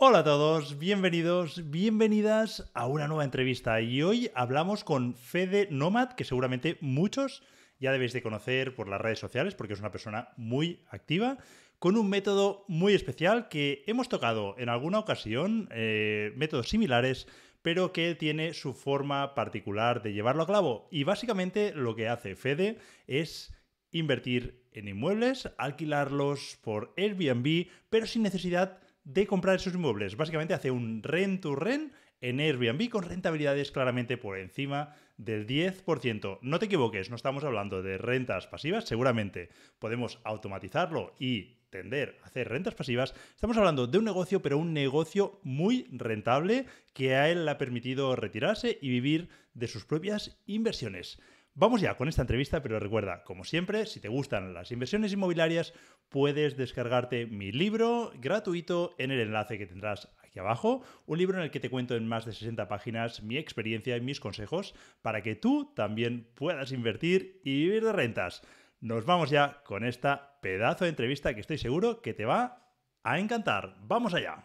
Hola a todos, bienvenidos, bienvenidas a una nueva entrevista y hoy hablamos con Fede Nomad, que seguramente muchos ya debéis de conocer por las redes sociales porque es una persona muy activa, con un método muy especial que hemos tocado en alguna ocasión, eh, métodos similares, pero que tiene su forma particular de llevarlo a clavo. Y básicamente lo que hace Fede es invertir en inmuebles, alquilarlos por Airbnb, pero sin necesidad de comprar esos inmuebles. Básicamente hace un rent to rent en Airbnb con rentabilidades claramente por encima del 10%. No te equivoques, no estamos hablando de rentas pasivas, seguramente podemos automatizarlo y tender a hacer rentas pasivas. Estamos hablando de un negocio, pero un negocio muy rentable que a él le ha permitido retirarse y vivir de sus propias inversiones. Vamos ya con esta entrevista, pero recuerda, como siempre, si te gustan las inversiones inmobiliarias, puedes descargarte mi libro gratuito en el enlace que tendrás aquí abajo, un libro en el que te cuento en más de 60 páginas mi experiencia y mis consejos para que tú también puedas invertir y vivir de rentas. Nos vamos ya con esta pedazo de entrevista que estoy seguro que te va a encantar. Vamos allá.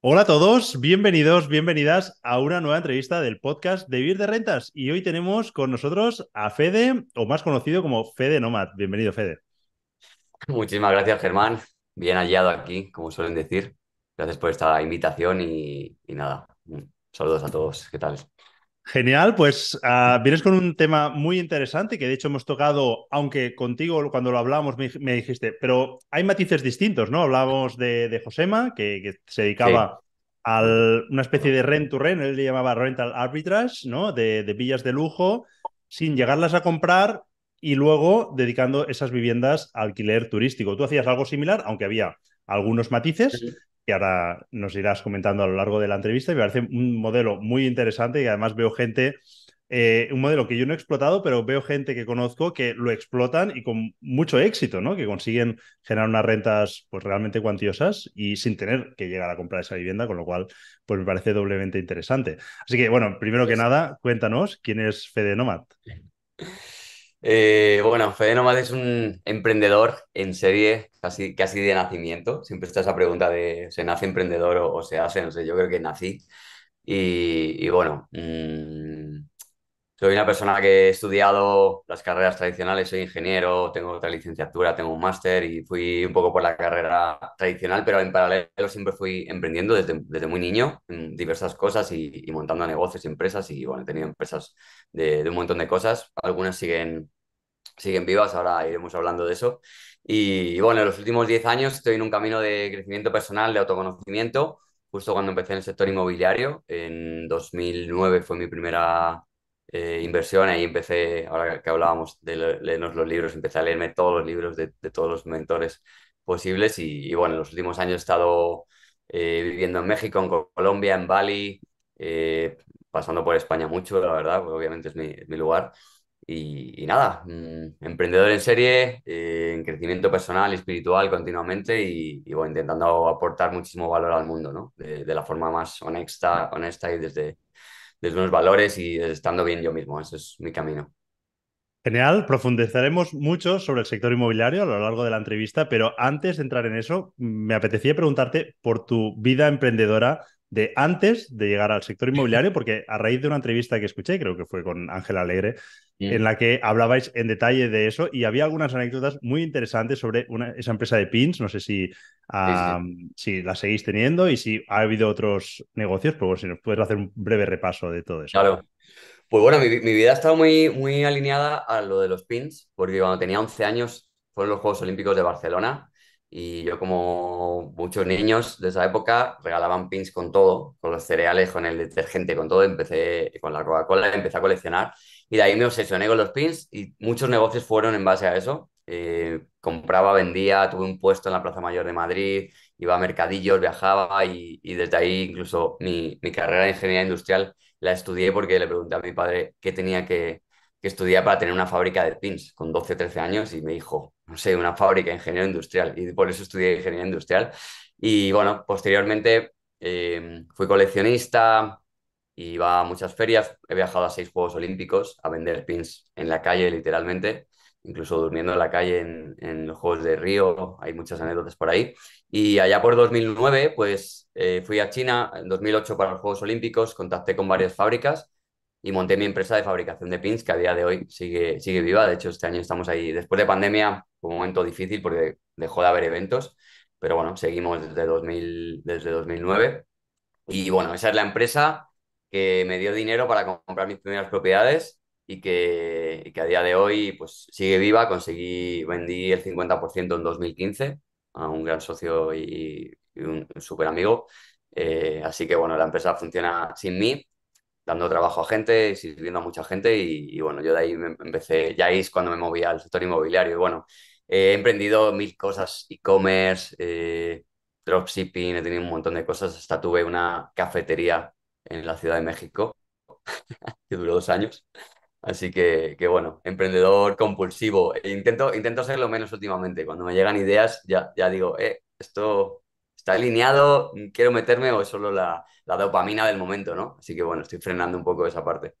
Hola a todos, bienvenidos, bienvenidas a una nueva entrevista del podcast de Vivir de Rentas. Y hoy tenemos con nosotros a Fede, o más conocido como Fede Nomad. Bienvenido, Fede. Muchísimas gracias, Germán. Bien hallado aquí, como suelen decir. Gracias por esta invitación y, y nada. Mm, saludos a todos. ¿Qué tal? Genial, pues ah, vienes con un tema muy interesante que de hecho hemos tocado, aunque contigo cuando lo hablamos me, dijiste, pero hay matices distintos, ¿no? Hablábamos de, Josema, que, se dedicaba a una especie de rent to rent, él le llamaba rental arbitrage, ¿no? De, villas de lujo, sin llegarlas a comprar y luego dedicando esas viviendas alquiler turístico. Tú hacías algo similar, aunque había algunos matices que ahora nos irás comentando a lo largo de la entrevista. y Me parece un modelo muy interesante y además veo gente, eh, un modelo que yo no he explotado, pero veo gente que conozco que lo explotan y con mucho éxito, ¿no? Que consiguen generar unas rentas pues realmente cuantiosas y sin tener que llegar a comprar esa vivienda, con lo cual pues me parece doblemente interesante. Así que bueno, primero que pues nada, cuéntanos quién es Fede Nomad. Eh, bueno, Fede Nomad es un emprendedor en serie casi, casi de nacimiento. Siempre está esa pregunta de ¿se nace emprendedor o, se hace? No sé, yo creo que nací. Y, bueno, mm, soy una persona que he estudiado las carreras tradicionales, soy ingeniero, tengo otra licenciatura, tengo un máster y fui un poco por la carrera tradicional, pero en paralelo siempre fui emprendiendo desde, desde muy niño en diversas cosas y, montando negocios y empresas y bueno, he tenido empresas de, un montón de cosas, algunas siguen, siguen vivas, ahora iremos hablando de eso. Y bueno, en los últimos 10 años estoy en un camino de crecimiento personal, de autoconocimiento. Justo cuando empecé en el sector inmobiliario, en 2009 fue mi primera eh, ahí empecé, ahora que hablábamos de leernos los libros, empecé a leerme todos los libros de, todos los mentores posibles y, bueno, en los últimos años he estado eh, viviendo en México, en Colombia, en Bali, eh, pasando por España mucho, la verdad, porque obviamente es mi, lugar. Y, nada, mm, emprendedor en serie, eh, en crecimiento personal y espiritual continuamente y, bueno, intentando aportar muchísimo valor al mundo, ¿no? De, de la forma más honesta, honesta y desde, desde unos valores y estando bien yo mismo. Ese es mi camino. Genial, profundizaremos mucho sobre el sector inmobiliario a lo largo de la entrevista, pero antes de entrar en eso, me apetecía preguntarte por tu vida emprendedora de antes de llegar al sector inmobiliario, porque a raíz de una entrevista que escuché, creo que fue con Ángela Alegre, en la que hablabais en detalle de eso y había algunas anécdotas muy interesantes sobre esa empresa de pins, no sé si, si la seguís teniendo y si ha habido otros negocios, pero si nos puedes hacer un breve repaso de todo eso. Claro. Pues bueno, mi, vida ha estado muy, muy alineada a lo de los pins, porque cuando tenía 11 años fueron los Juegos Olímpicos de Barcelona y yo, como muchos niños de esa época, regalaban pins con todo, con los cereales, con el detergente, con todo. Empecé con la Coca-Cola, empecé a coleccionar. Y de ahí me obsesioné con los pins y muchos negocios fueron en base a eso. Eh, compraba, vendía, tuve un puesto en la Plaza Mayor de Madrid, iba a mercadillos, viajaba y, y desde ahí incluso mi, carrera de ingeniería industrial la estudié porque le pregunté a mi padre qué tenía que, que estudiar para tener una fábrica de pins con 12, 13 años y me dijo, no sé, una fábrica, ingeniero industrial, y por eso estudié ingeniería industrial. Y bueno, posteriormente em, fui coleccionista, iba a muchas ferias, he viajado a seis Juegos Olímpicos a vender pins en la calle, literalmente, incluso durmiendo en la calle en, los Juegos de Río, hay muchas anécdotas por ahí. Y allá por 2009, pues eh, fui a China, en 2008 para los Juegos Olímpicos, contacté con varias fábricas y monté mi empresa de fabricación de pins que a día de hoy sigue, sigue viva. De hecho, este año estamos ahí, después de pandemia, un momento difícil porque dejó de haber eventos, pero bueno, seguimos desde, 2000, desde 2009. Y bueno, esa es la empresa que me dio dinero para comprar mis primeras propiedades y que, que a día de hoy pues, sigue viva. Conseguí, vendí el 50% en 2015 a un gran socio y, un súper amigo. Eh, así que bueno, la empresa funciona sin mí, dando trabajo a gente, sirviendo a mucha gente y, bueno, yo de ahí me em-, empecé, ya es cuando me moví al sector inmobiliario y bueno, he emprendido mil cosas, e-commerce, eh, dropshipping, he tenido un montón de cosas, hasta tuve una cafetería en la Ciudad de México que duró dos años. Así que, que, bueno, emprendedor compulsivo. E intento, intento ser lo menos últimamente. Cuando me llegan ideas, ya, ya digo, eh, esto ¿está alineado? ¿Quiero meterme o es solo la, dopamina del momento, ¿no? Así que bueno, estoy frenando un poco esa parte.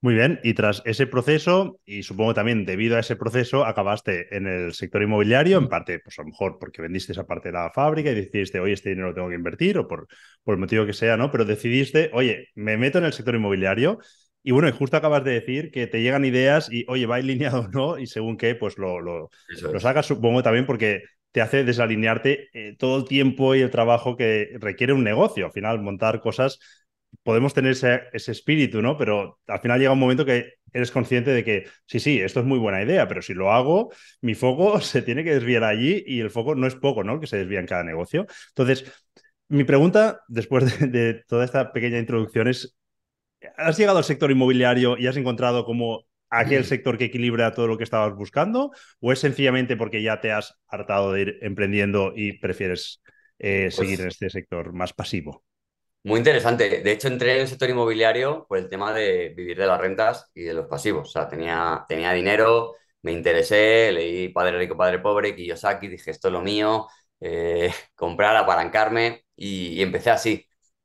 Muy bien, y tras ese proceso, y supongo también debido a ese proceso, acabaste en el sector inmobiliario, en parte, pues a lo mejor porque vendiste esa parte de la fábrica y decidiste, oye, este dinero lo tengo que invertir, o por, por el motivo que sea, ¿no? Pero decidiste, oye, me meto en el sector inmobiliario. Y bueno, y justo acabas de decir que te llegan ideas y, oye, va alineado o no, y según qué, pues lo, lo, lo sacas, supongo también, porque te hace desalinearte eh, todo el tiempo y el trabajo que requiere un negocio. Al final, montar cosas, podemos tener ese, espíritu, ¿no? Pero al final llega un momento que eres consciente de que, sí, sí, esto es muy buena idea, pero si lo hago, mi foco se tiene que desviar allí y el foco no es poco, ¿no? que se desvía en cada negocio. Entonces, mi pregunta, después de, de toda esta pequeña introducción, es, ¿has llegado al sector inmobiliario y has encontrado como aquel mm. sector que equilibra todo lo que estabas buscando? ¿O es sencillamente porque ya te has hartado de ir emprendiendo y prefieres eh, pues seguir en este sector más pasivo? Muy interesante. De hecho, entré en el sector inmobiliario por el tema de vivir de las rentas y de los pasivos. O sea, tenía, tenía dinero, me interesé, leí Padre Rico, Padre Pobre, Kiyosaki, dije, esto es lo mío, eh, comprar, apalancarme y empecé así.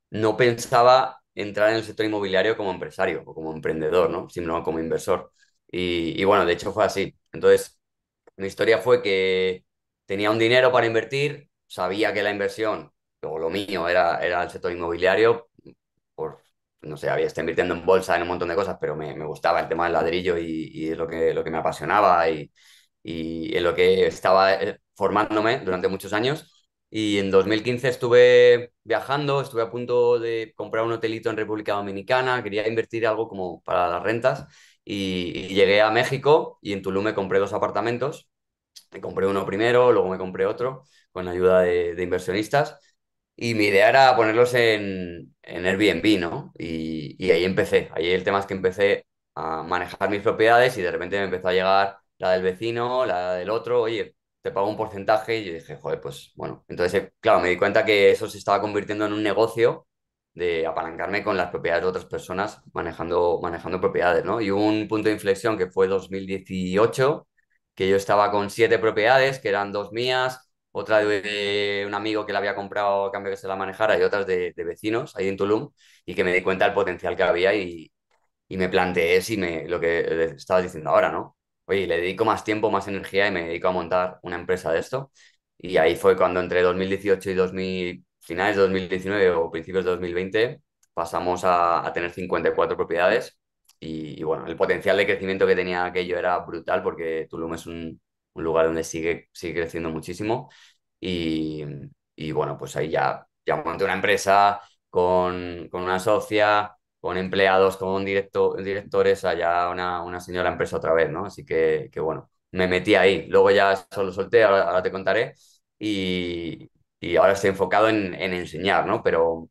No pensaba entrar en el sector inmobiliario como empresario o como emprendedor, ¿no? Sino como inversor. Y, bueno, de hecho fue así. Entonces, mi historia fue que tenía un dinero para invertir, sabía que la inversión o lo mío era, era el sector inmobiliario, por, no sé, había estado invirtiendo en bolsa, en un montón de cosas, pero me, gustaba el tema del ladrillo y, es lo que, lo que me apasionaba y, y en lo que estaba eh, formándome durante muchos años. Y en 2015 estuve viajando, estuve a punto de comprar un hotelito en República Dominicana, quería invertir algo como para las rentas y, llegué a México y en Tulum me compré dos apartamentos. Me compré uno primero, luego me compré otro con ayuda de, inversionistas y mi idea era ponerlos en, en Airbnb, ¿no? Y, y, ahí empecé, ahí el tema es que empecé a manejar mis propiedades y de repente me empezó a llegar la del vecino, la del otro, oye, te pago un porcentaje y dije, joder, pues bueno. Entonces, eh, claro, me di cuenta que eso se estaba convirtiendo en un negocio de apalancarme con las propiedades de otras personas manejando, manejando propiedades, ¿no? Y hubo un punto de inflexión que fue 2018, que yo estaba con siete propiedades, que eran dos mías, otra de un amigo que la había comprado a cambio que se la manejara y otras de, vecinos ahí en Tulum, y que me di cuenta del potencial que había y, y me planteé si me, lo que eh, estabas diciendo ahora, ¿no? le dedico más tiempo, más energía y me dedico a montar una empresa de esto. Y ahí fue cuando entre 2018 y finales de 2019 o principios de 2020 pasamos a, tener 54 propiedades. Y, bueno, el potencial de crecimiento que tenía aquello era brutal porque Tulum es un, lugar donde sigue, sigue creciendo muchísimo. Y, y bueno, pues ahí ya, ya monté una empresa con, con una socia, con empleados, con directores, allá una, señora empresa otra vez, ¿no? Así que, bueno, me metí ahí. Luego ya solo solté, ahora, te contaré. Y, ahora estoy enfocado en, enseñar, ¿no? Pero,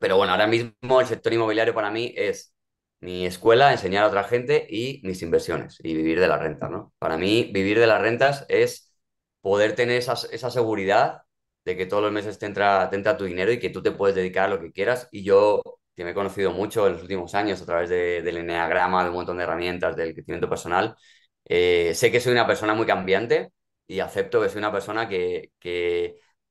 pero bueno, ahora mismo el sector inmobiliario para mí es mi escuela, enseñar a otra gente y mis inversiones y vivir de la renta, ¿no? Para mí vivir de las rentas es poder tener esa, seguridad de que todos los meses te entra, te entra tu dinero y que tú te puedes dedicar a lo que quieras. Y yo que me he conocido mucho en los últimos años a través del enneagrama, de un montón de herramientas, del crecimiento personal. Eh, sé que soy una persona muy cambiante y acepto que soy una persona que,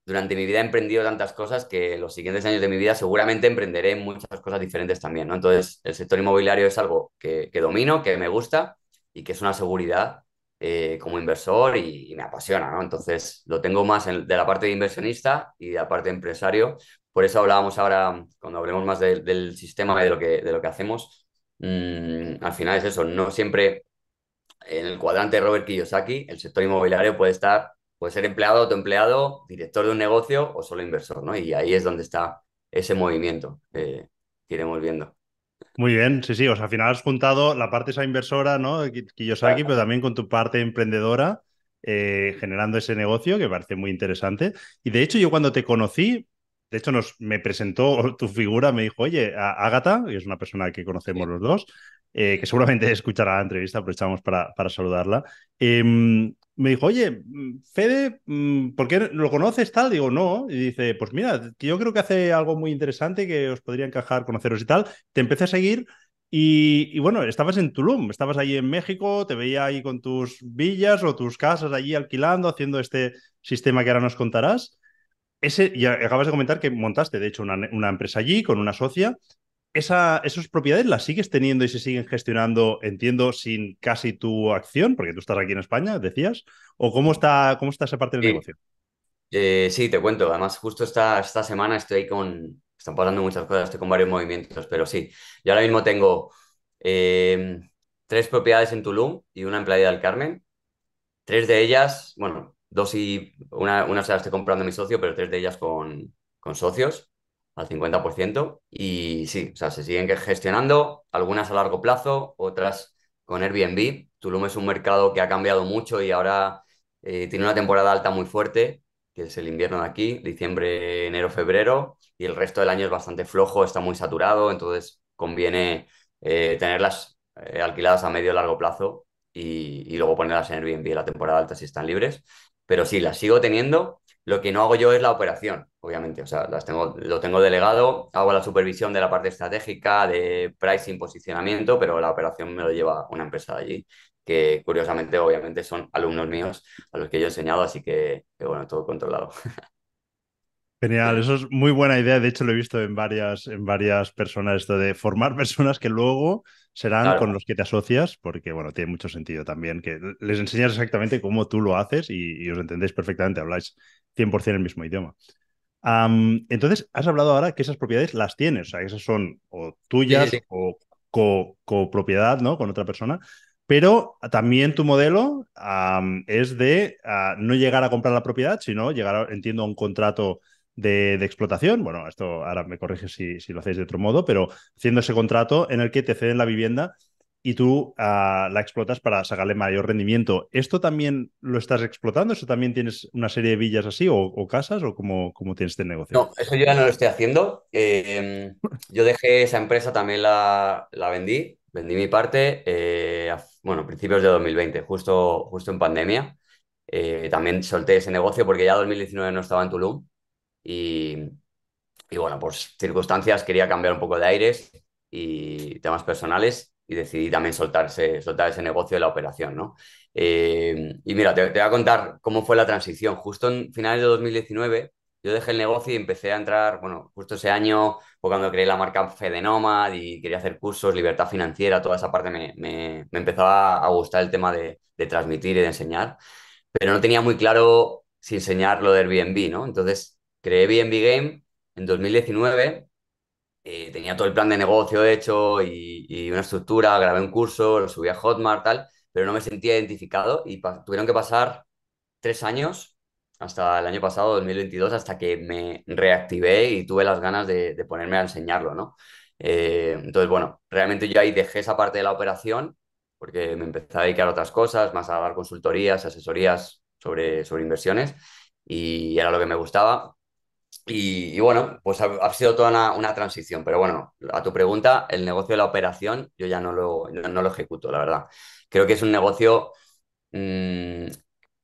durante mi vida he emprendido tantas cosas que los siguientes años de mi vida seguramente emprenderé muchas cosas diferentes también, ¿no? Entonces, el sector inmobiliario es algo que, domino, que me gusta y que es una seguridad eh, como inversor y, me apasiona, ¿no? Entonces, lo tengo más de la parte de inversionista y de la parte de empresario, por eso hablábamos ahora, cuando hablemos más del sistema y de lo que, hacemos, mm, al final es eso, no siempre en el cuadrante de Robert Kiyosaki, el sector inmobiliario puede estar, puede ser empleado, autoempleado, director de un negocio o solo inversor, ¿no? Y ahí es donde está ese movimiento que iremos viendo. Muy bien, sí, sí, o sea, al final has juntado la parte esa inversora, ¿no? Kiyosaki, pero también con tu parte emprendedora. Eh, generando ese negocio que parece muy interesante. Y de hecho yo cuando te conocí de hecho, nos, me presentó tu figura, me dijo, oye, Ágata, que es una persona que conocemos los dos, eh, que seguramente escuchará la entrevista, aprovechamos para, para saludarla. Em, me dijo, oye, mm, Fede, mm, ¿por qué lo conoces tal? Digo, no. Y dice, pues mira, yo creo que hace algo muy interesante que os podría encajar conoceros y tal. Te empecé a seguir y, y, bueno, estabas en Tulum, estabas ahí en México, te veía ahí con tus villas o tus casas allí alquilando, haciendo este sistema que ahora nos contarás. Y acabas de comentar que montaste, de hecho, una, empresa allí con una socia. ¿Esas propiedades las sigues teniendo y se siguen gestionando, entiendo, sin casi tu acción? Porque tú estás aquí en España, decías. ¿O cómo está, cómo está esa parte del negocio? Eh, sí, te cuento. Además, justo esta, esta semana estoy con... Están pasando muchas cosas, estoy con varios movimientos, pero sí. Yo ahora mismo tengo eh, tres propiedades en Tulum y una en Playa del Carmen. Tres de ellas, bueno, dos y una, se las estoy comprando mi socio, pero tres de ellas con, socios al 50%. Y sí, o sea, se siguen gestionando, algunas a largo plazo, otras con Airbnb. Tulum es un mercado que ha cambiado mucho y ahora eh, tiene una temporada alta muy fuerte, que es el invierno de aquí, diciembre, enero, febrero, y el resto del año es bastante flojo, está muy saturado, entonces conviene eh, tenerlas eh, alquiladas a medio o largo plazo y, y, luego ponerlas en Airbnb en la temporada alta si están libres pero sí, las sigo teniendo. Lo que no hago yo es la operación, obviamente. O sea, las tengo, lo tengo delegado, hago la supervisión de la parte estratégica, de pricing, posicionamiento, pero la operación me lo lleva una empresa de allí, que curiosamente, obviamente, son alumnos míos a los que yo he enseñado, así que, que bueno, todo controlado. Genial, eso es muy buena idea. De hecho, lo he visto en varias, en varias personas, esto de formar personas que luego serán con los que te asocias, porque bueno, tiene mucho sentido también que les enseñas exactamente cómo tú lo haces y, os entendéis perfectamente, habláis 100% el mismo idioma. entonces, has hablado ahora que esas propiedades las tienes, o sea, esas son o tuyas o copropiedad, co ¿no? Con otra persona. Pero también tu modelo es de ah, no llegar a comprar la propiedad, sino llegar, entiendo, a un contrato de, explotación. Bueno, esto ahora me corriges si, lo hacéis de otro modo, pero haciendo ese contrato en el que te ceden la vivienda y tú ah, la explotas para sacarle mayor rendimiento. ¿Esto también lo estás explotando? ¿Eso también tienes una serie de villas así o, casas o cómo, tienes este negocio? No, eso yo ya no lo estoy haciendo. Em, yo dejé esa empresa, también la, la vendí, vendí mi parte, eh, a, bueno, principios de 2020, justo, justo en pandemia. Eh, también solté ese negocio porque ya 2019 no estaba en Tulum y, y bueno, por pues, circunstancias quería cambiar un poco de aires y temas personales y decidí también soltarse, soltar ese negocio de la operación, ¿no? Eh, y mira, te, voy a contar cómo fue la transición. Justo en finales de 2019 yo dejé el negocio y empecé a entrar, bueno, justo ese año fue cuando creé la marca Nomad y quería hacer cursos, libertad financiera, toda esa parte me, me, empezaba a gustar el tema de, de transmitir y de enseñar, pero no tenía muy claro si enseñar lo de Airbnb, ¿no? Entonces Creé BNB Game en 2019. Eh, tenía todo el plan de negocio hecho y, una estructura, grabé un curso, lo subí a Hotmart, tal, pero no me sentía identificado y tuvieron que pasar tres años hasta el año pasado, 2022, hasta que me reactivé y tuve las ganas de, ponerme a enseñarlo, ¿no? Eh, entonces, bueno, realmente yo ahí dejé esa parte de la operación porque me empecé a dedicar a otras cosas, más a dar consultorías, asesorías sobre, sobre inversiones y era lo que me gustaba, y, bueno, pues ha, sido toda una, transición, pero bueno, a tu pregunta, el negocio de la operación yo ya no lo, lo ejecuto, la verdad. Creo que es un negocio mm,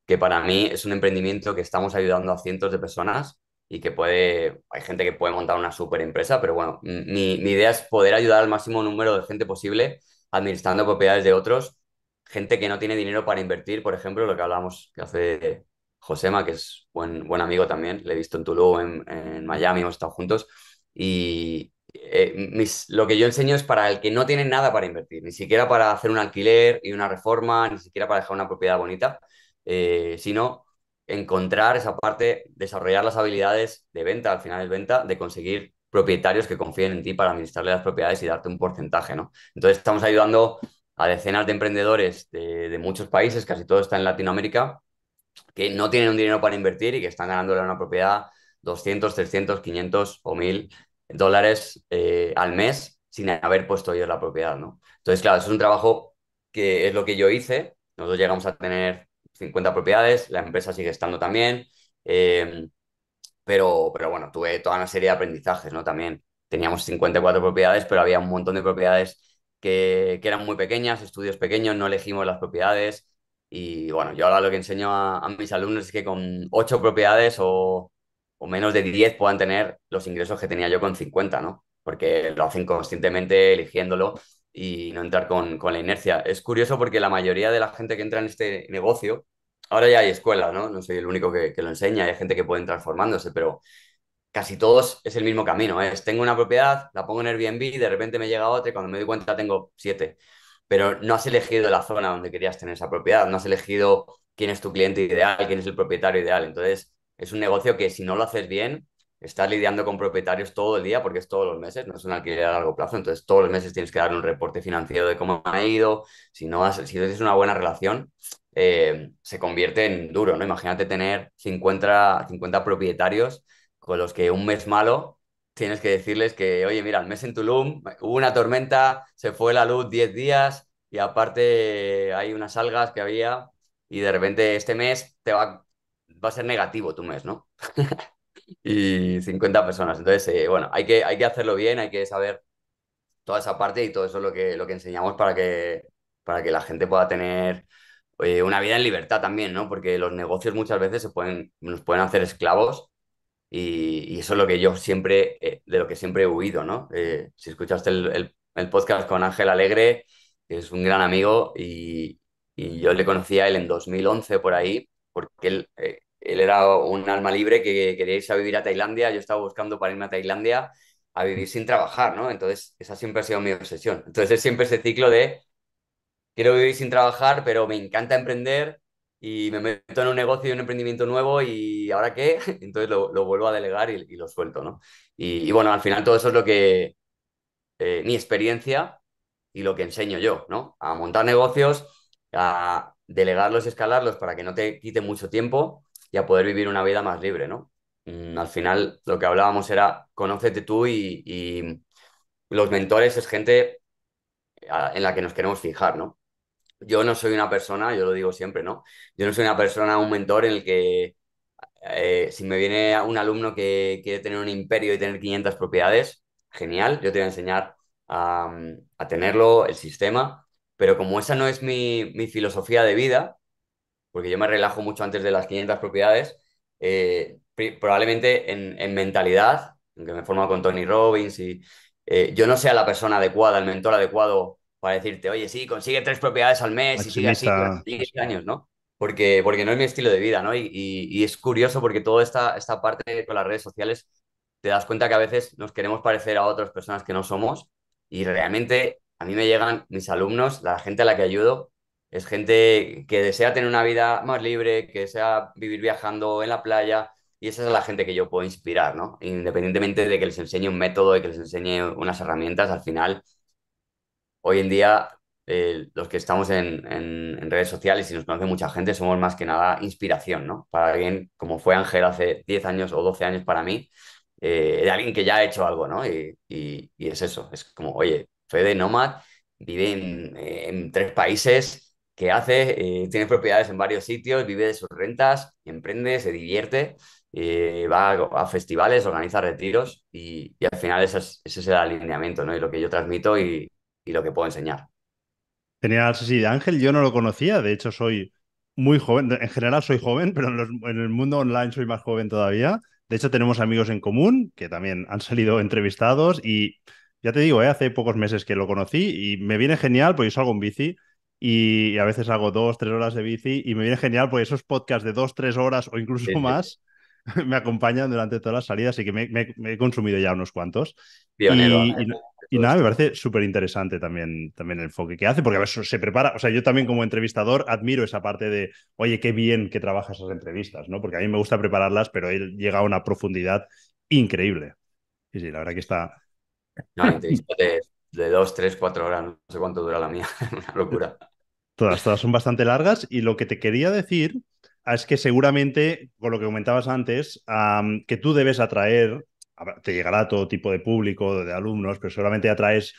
que para mí es un emprendimiento que estamos ayudando a cientos de personas y que puede, hay gente que puede montar una super empresa, pero bueno, mi, idea es poder ayudar al máximo número de gente posible administrando propiedades de otros, gente que no tiene dinero para invertir, por ejemplo, lo que hablábamos hace Josema, que es buen, buen amigo también, le he visto en Tulu, en, Miami, hemos estado juntos. Y eh, lo que yo enseño es para el que no tiene nada para invertir, ni siquiera para hacer un alquiler y una reforma, ni siquiera para dejar una propiedad bonita, eh, sino encontrar esa parte, desarrollar las habilidades de venta, al final es venta, de conseguir propietarios que confíen en ti para administrarle las propiedades y darte un porcentaje, ¿no? Entonces estamos ayudando a decenas de emprendedores de, de muchos países, casi todo está en Latinoamérica, que no tienen un dinero para invertir y que están ganándole a una propiedad 200, 300, 500 o 1000 dólares eh, al mes sin haber puesto ellos la propiedad, ¿no? Entonces, claro, es un trabajo que es lo que yo hice. Nosotros llegamos a tener 50 propiedades, la empresa sigue estando también, em, pero, bueno, tuve toda una serie de aprendizajes, ¿no? También teníamos 54 propiedades, pero había un montón de propiedades que eran muy pequeñas, estudios pequeños, no elegimos las propiedades, y bueno, yo ahora lo que enseño a, mis alumnos es que con ocho propiedades o, menos de 10 puedan tener los ingresos que tenía yo con 50, ¿no? Porque lo hacen conscientemente, eligiéndolo y no entrar con, la inercia. Es curioso porque la mayoría de la gente que entra en este negocio, ahora ya hay escuelas, ¿no? No soy el único que, lo enseña, hay gente que puede transformándose, pero casi todos es el mismo camino. ¿eh? Es, tengo una propiedad, la pongo en Airbnb, de repente me llega otra y cuando me doy cuenta tengo siete pero no has elegido la zona donde querías tener esa propiedad, no has elegido quién es tu cliente ideal, quién es el propietario ideal. Entonces, es un negocio que si no lo haces bien, estás lidiando con propietarios todo el día porque es todos los meses, no es un alquiler a largo plazo, entonces todos los meses tienes que dar un reporte financiero de cómo ha ido, si no si tienes una buena relación, eh, se convierte en duro, ¿no? Imagínate tener 50, 50 propietarios con los que un mes malo tienes que decirles que, oye, mira, el mes en Tulum hubo una tormenta, se fue la luz 10 días y aparte hay unas algas que había y de repente este mes te va, va a ser negativo tu mes, ¿no? y 50 personas. Entonces, eh, bueno, hay que, hay que hacerlo bien, hay que saber toda esa parte y todo eso es lo que, lo que enseñamos para que, para que la gente pueda tener eh, una vida en libertad también, ¿no? Porque los negocios muchas veces se pueden, nos pueden hacer esclavos y, eso es lo que yo siempre, eh, de lo que siempre he huido, ¿no? Eh, si escuchaste el, el, podcast con Ángel Alegre, que es un gran amigo, y, y, yo le conocí a él en 2011 por ahí, porque él, eh, él era un alma libre que quería irse a vivir a Tailandia, yo estaba buscando para irme a Tailandia a vivir sin trabajar, ¿no? Entonces, esa siempre ha sido mi obsesión. Entonces, es siempre ese ciclo de, quiero vivir sin trabajar, pero me encanta emprender, y me meto en un negocio y un emprendimiento nuevo y ahora qué, entonces lo, vuelvo a delegar y, lo suelto, ¿no? Y, bueno, al final todo eso es lo que eh, mi experiencia y lo que enseño yo, ¿no? A montar negocios, a delegarlos y escalarlos para que no te quite mucho tiempo y a poder vivir una vida más libre, ¿no? Mm, al final lo que hablábamos era conócete tú y, y los mentores es gente en la que nos queremos fijar, ¿no? yo no soy una persona, yo lo digo siempre, ¿no? Yo no soy una persona, un mentor en el que eh, si me viene un alumno que quiere tener un imperio y tener 500 propiedades, genial, yo te voy a enseñar a, tenerlo, el sistema, pero como esa no es mi, filosofía de vida, porque yo me relajo mucho antes de las 500 propiedades, eh, probablemente en, mentalidad, aunque me he formado con Tony Robbins y eh, yo no sea la persona adecuada, el mentor adecuado para decirte, oye, sí, consigue tres propiedades al mes y sigue así durante años, ¿no? Porque, porque no es mi estilo de vida, ¿no? Y, es curioso porque toda esta, esta parte con las redes sociales te das cuenta que a veces nos queremos parecer a otras personas que no somos y realmente a mí me llegan mis alumnos, la gente a la que ayudo, es gente que desea tener una vida más libre, que desea vivir viajando en la playa y esa es la gente que yo puedo inspirar, ¿no? Independientemente de que les enseñe un método, y que les enseñe unas herramientas, al final hoy en día eh, los que estamos en, redes sociales y nos conoce mucha gente somos más que nada inspiración, ¿no? Para alguien como fue Ángel hace 10 años o 12 años para mí, eh, de alguien que ya ha hecho algo, ¿no? Y, es eso, es como, oye, Fede Nomad vive en, eh, tres países, que hace, tiene propiedades en varios sitios, vive de sus rentas, emprende, se divierte, va a, festivales, organiza retiros y, al final ese es, ese es, el alineamiento, ¿no? Y lo que yo transmito y, lo que puedo enseñar. Genial, sí, Ángel yo no lo conocía, de hecho soy muy joven, en general soy joven, pero en, el mundo online soy más joven todavía. De hecho tenemos amigos en común que también han salido entrevistados y ya te digo, ¿eh? hace pocos meses que lo conocí y me viene genial porque yo salgo en bici y a veces hago dos, tres horas de bici y me viene genial porque esos podcasts de dos, tres horas o incluso más me acompañan durante todas las salidas, así que me he consumido ya unos cuantos. Y, nada, me parece súper interesante también, también el enfoque que hace, porque a veces se prepara, o sea, yo también como entrevistador admiro esa parte de, oye, qué bien que trabaja esas entrevistas, ¿no? Porque a mí me gusta prepararlas, pero él llega a una profundidad increíble. Y sí, la verdad que está... No, entrevista de, dos, tres, cuatro horas, no sé cuánto dura la mía, una locura. Todas, todas son bastante largas y lo que te quería decir es que seguramente, con lo que comentabas antes, que tú debes atraer te llegará todo tipo de público, de alumnos, pero seguramente atraes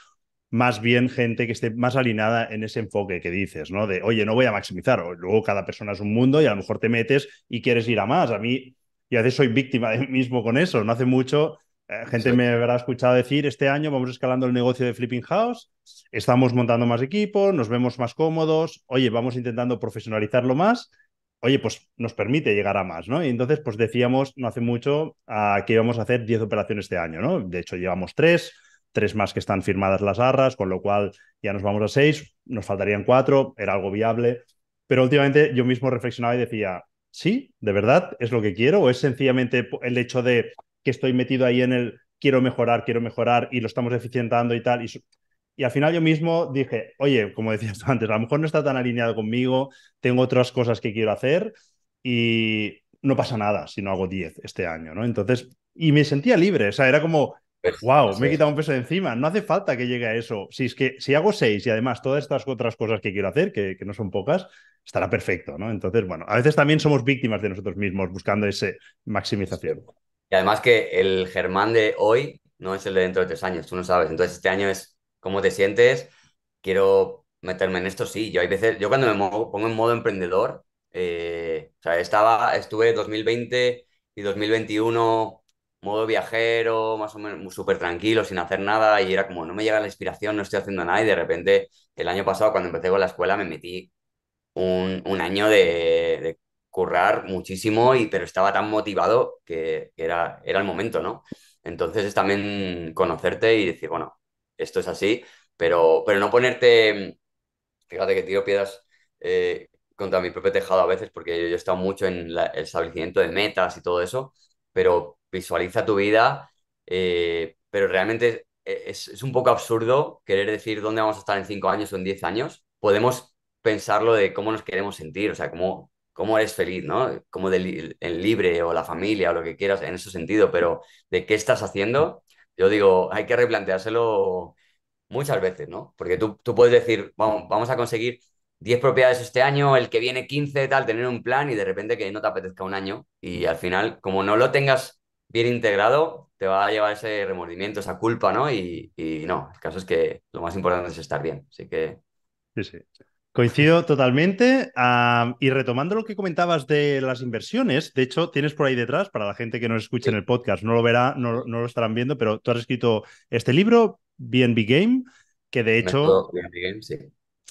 más bien gente que esté más alineada en ese enfoque que dices, ¿no? De, oye, no voy a maximizar, o luego cada persona es un mundo y a lo mejor te metes y quieres ir a más. A mí, yo a veces soy víctima de mí mismo con eso, no hace mucho eh, gente me habrá escuchado decir, este año vamos escalando el negocio de Flipping House, estamos montando más equipos, nos vemos más cómodos, oye, vamos intentando profesionalizarlo más oye, pues nos permite llegar a más, ¿no? Y entonces, pues decíamos no hace mucho a ah, que íbamos a hacer 10 operaciones este año, ¿no? De hecho, llevamos 3, 3 más que están firmadas las arras, con lo cual ya nos vamos a 6, nos faltarían 4, era algo viable. Pero últimamente yo mismo reflexionaba y decía, sí, de verdad, es lo que quiero, o es sencillamente el hecho de que estoy metido ahí en el quiero mejorar, quiero mejorar y lo estamos eficientando y tal. Y al final yo mismo dije, oye, como decías tú antes, a lo mejor no está tan alineado conmigo, tengo otras cosas que quiero hacer y no pasa nada si no hago 10 este año, ¿no? Entonces, y me sentía libre, o sea, era como, wow, pues, me he quitado un peso de encima, no hace falta que llegue a eso. Si es que si hago 6 y además todas estas otras cosas que quiero hacer, que, no son pocas, estará perfecto, ¿no? Entonces, bueno, a veces también somos víctimas de nosotros mismos buscando ese maximización. Y además que el Germán de hoy no es el de dentro de tres años, tú no sabes. Entonces, este año es ¿Cómo te sientes? Quiero meterme en esto, sí. Yo hay veces, yo cuando me pongo en modo emprendedor, eh, estaba, estuve 2020 y 2021 modo viajero, más o menos súper tranquilo, sin hacer nada, y era como, no me llega la inspiración, no estoy haciendo nada, y de repente, el año pasado, cuando empecé con la escuela, me metí un, año de, currar muchísimo, y, pero estaba tan motivado que, era, era el momento, ¿no? Entonces es también conocerte y decir, bueno, esto es así, pero, pero no ponerte, fíjate que tiro piedras eh, contra mi propio tejado a veces, porque yo, he estado mucho en el establecimiento de metas y todo eso, pero visualiza tu vida, eh, pero realmente e, es, un poco absurdo querer decir dónde vamos a estar en cinco años o en 10 años. Podemos pensarlo de cómo nos queremos sentir, o sea, cómo, cómo eres feliz, ¿no? Como el libre o la familia o lo que quieras en ese sentido, pero de qué estás haciendo yo digo, hay que replanteárselo muchas veces, ¿no? Porque tú, puedes decir, vamos, vamos a conseguir 10 propiedades este año, el que viene 15, tal, tener un plan y de repente que no te apetezca un año y al final, como no lo tengas bien integrado, te va a llevar ese remordimiento, esa culpa, ¿no? Y, y no, el caso es que lo más importante es estar bien, así que... Sí, sí. Coincido totalmente. y retomando lo que comentabas de las inversiones, de hecho, tienes por ahí detrás, para la gente que nos escuche en el podcast, no lo verá, no, lo estarán viendo, pero tú has escrito este libro, BNB Game, que de hecho... Método BNB Game, sí.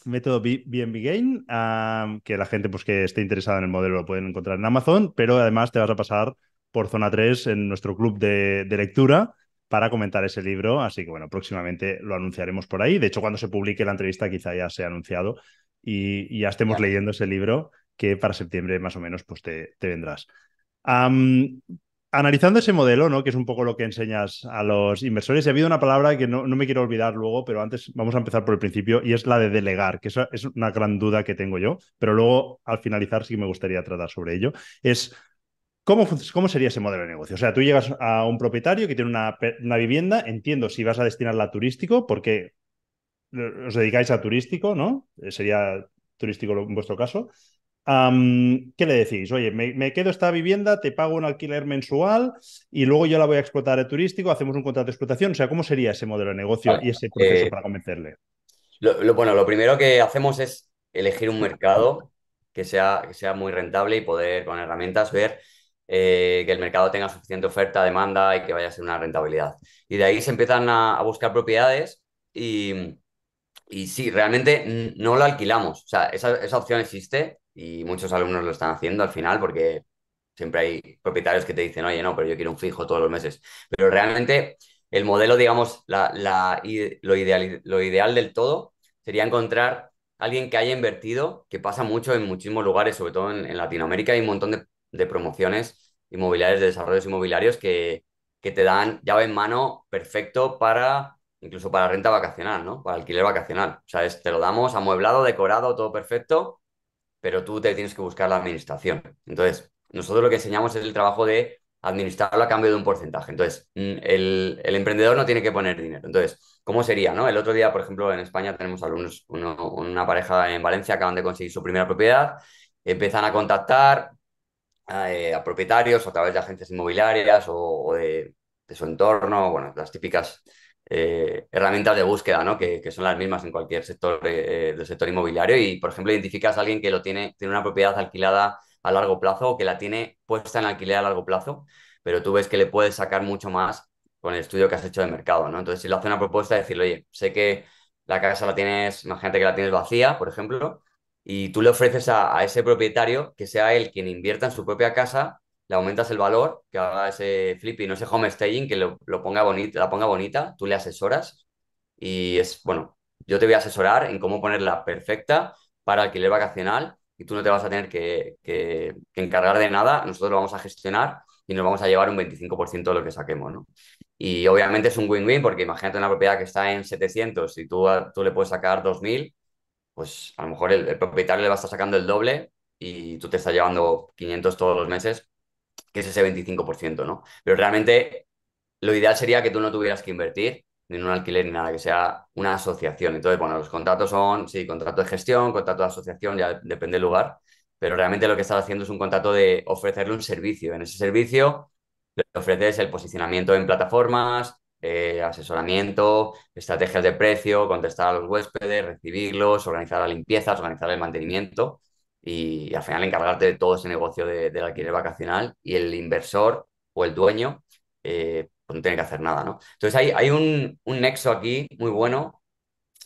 Método BNB Game, que la gente pues, que esté interesada en el modelo lo pueden encontrar en Amazon, pero además te vas a pasar por Zona 3 en nuestro club de, de lectura para comentar ese libro. Así que bueno, próximamente lo anunciaremos por ahí. De hecho, cuando se publique la entrevista quizá ya se sea anunciado, y, ya estemos leyendo ese libro que para septiembre más o menos pues te, vendrás. analizando ese modelo, ¿no? que es un poco lo que enseñas a los inversores, y ha habido una palabra que no, me quiero olvidar luego, pero antes vamos a empezar por el principio, y es la de delegar, que es una gran duda que tengo yo, pero luego al finalizar sí me gustaría tratar sobre ello. Es ¿Cómo, ¿Cómo, sería ese modelo de negocio? O sea, tú llegas a un propietario que tiene una, una, vivienda, entiendo si vas a destinarla a turístico, porque os dedicáis a turístico, ¿no? Eh, sería turístico en vuestro caso. ¿Qué le decís? Oye, me, quedo esta vivienda, te pago un alquiler mensual y luego yo la voy a explotar de turístico, hacemos un contrato de explotación. O sea, ¿cómo sería ese modelo de negocio y ese proceso eh, para convencerle? Lo, bueno, lo primero que hacemos es elegir un mercado que sea, que sea muy rentable y poder con herramientas ver eh, que el mercado tenga suficiente oferta, demanda y que vaya a ser una rentabilidad. Y de ahí se empiezan a buscar propiedades y y sí, realmente no lo alquilamos. O sea, esa, opción existe y muchos alumnos lo están haciendo al final porque siempre hay propietarios que te dicen, oye, no, pero yo quiero un fijo todos los meses. Pero realmente el modelo, digamos, la, lo, ideal, lo ideal del todo sería encontrar alguien que haya invertido, que pasa mucho en muchísimos lugares, sobre todo en, Latinoamérica, hay un montón de, promociones inmobiliarias, de desarrollos inmobiliarios que, que te dan llave en mano perfecto para incluso para renta vacacional, ¿no? Para alquiler vacacional. O sea, es, te lo damos amueblado, decorado, todo perfecto, pero tú te tienes que buscar la administración. Entonces, nosotros lo que enseñamos es el trabajo de administrarlo a cambio de un porcentaje. Entonces, mm, el, emprendedor no tiene que poner dinero. Entonces, ¿cómo sería, no? El otro día, por ejemplo, en España tenemos alumnos, una pareja en Valencia, acaban de conseguir su primera propiedad, empiezan a contactar eh, a propietarios a través de agencias inmobiliarias o, de su entorno, bueno, las típicas eh, herramientas de búsqueda, ¿no? que, son las mismas en cualquier sector eh, del sector inmobiliario. Y, por ejemplo, identificas a alguien que lo tiene, tiene una propiedad alquilada a largo plazo o que la tiene puesta en alquiler a largo plazo, pero tú ves que le puedes sacar mucho más con el estudio que has hecho de mercado, ¿no? Entonces, si le hace una propuesta, decirle, oye, sé que la casa la tienes, imagínate que la tienes vacía, por ejemplo, y tú le ofreces a ese propietario que sea él quien invierta en su propia casa le aumentas el valor, que haga ese flipping sé ese staging, que lo, ponga bonita, la ponga bonita, tú le asesoras y es, bueno, yo te voy a asesorar en cómo ponerla perfecta para alquiler vacacional y tú no te vas a tener que, encargar de nada, nosotros lo vamos a gestionar y nos vamos a llevar un 25% de lo que saquemos, ¿no? Y obviamente es un win-win porque imagínate una propiedad que está en 700 y tú, tú le puedes sacar 2000, pues a lo mejor el, el propietario le va a estar sacando el doble y tú te estás llevando 500 todos los meses que es ese 25%, ¿no? Pero realmente lo ideal sería que tú no tuvieras que invertir ni en un alquiler ni nada, que sea una asociación. Entonces, bueno, los contratos son, sí, contrato de gestión, contrato de asociación, ya depende del lugar, pero realmente lo que estás haciendo es un contrato de ofrecerle un servicio. En ese servicio le ofreces el posicionamiento en plataformas, eh, asesoramiento, estrategias de precio, contestar a los huéspedes, recibirlos, organizar la limpieza, organizar el mantenimiento y, al final encargarte de todo ese negocio de, del alquiler vacacional y el inversor o el dueño eh, pues no tiene que hacer nada, ¿no? Entonces hay, hay un, nexo aquí muy bueno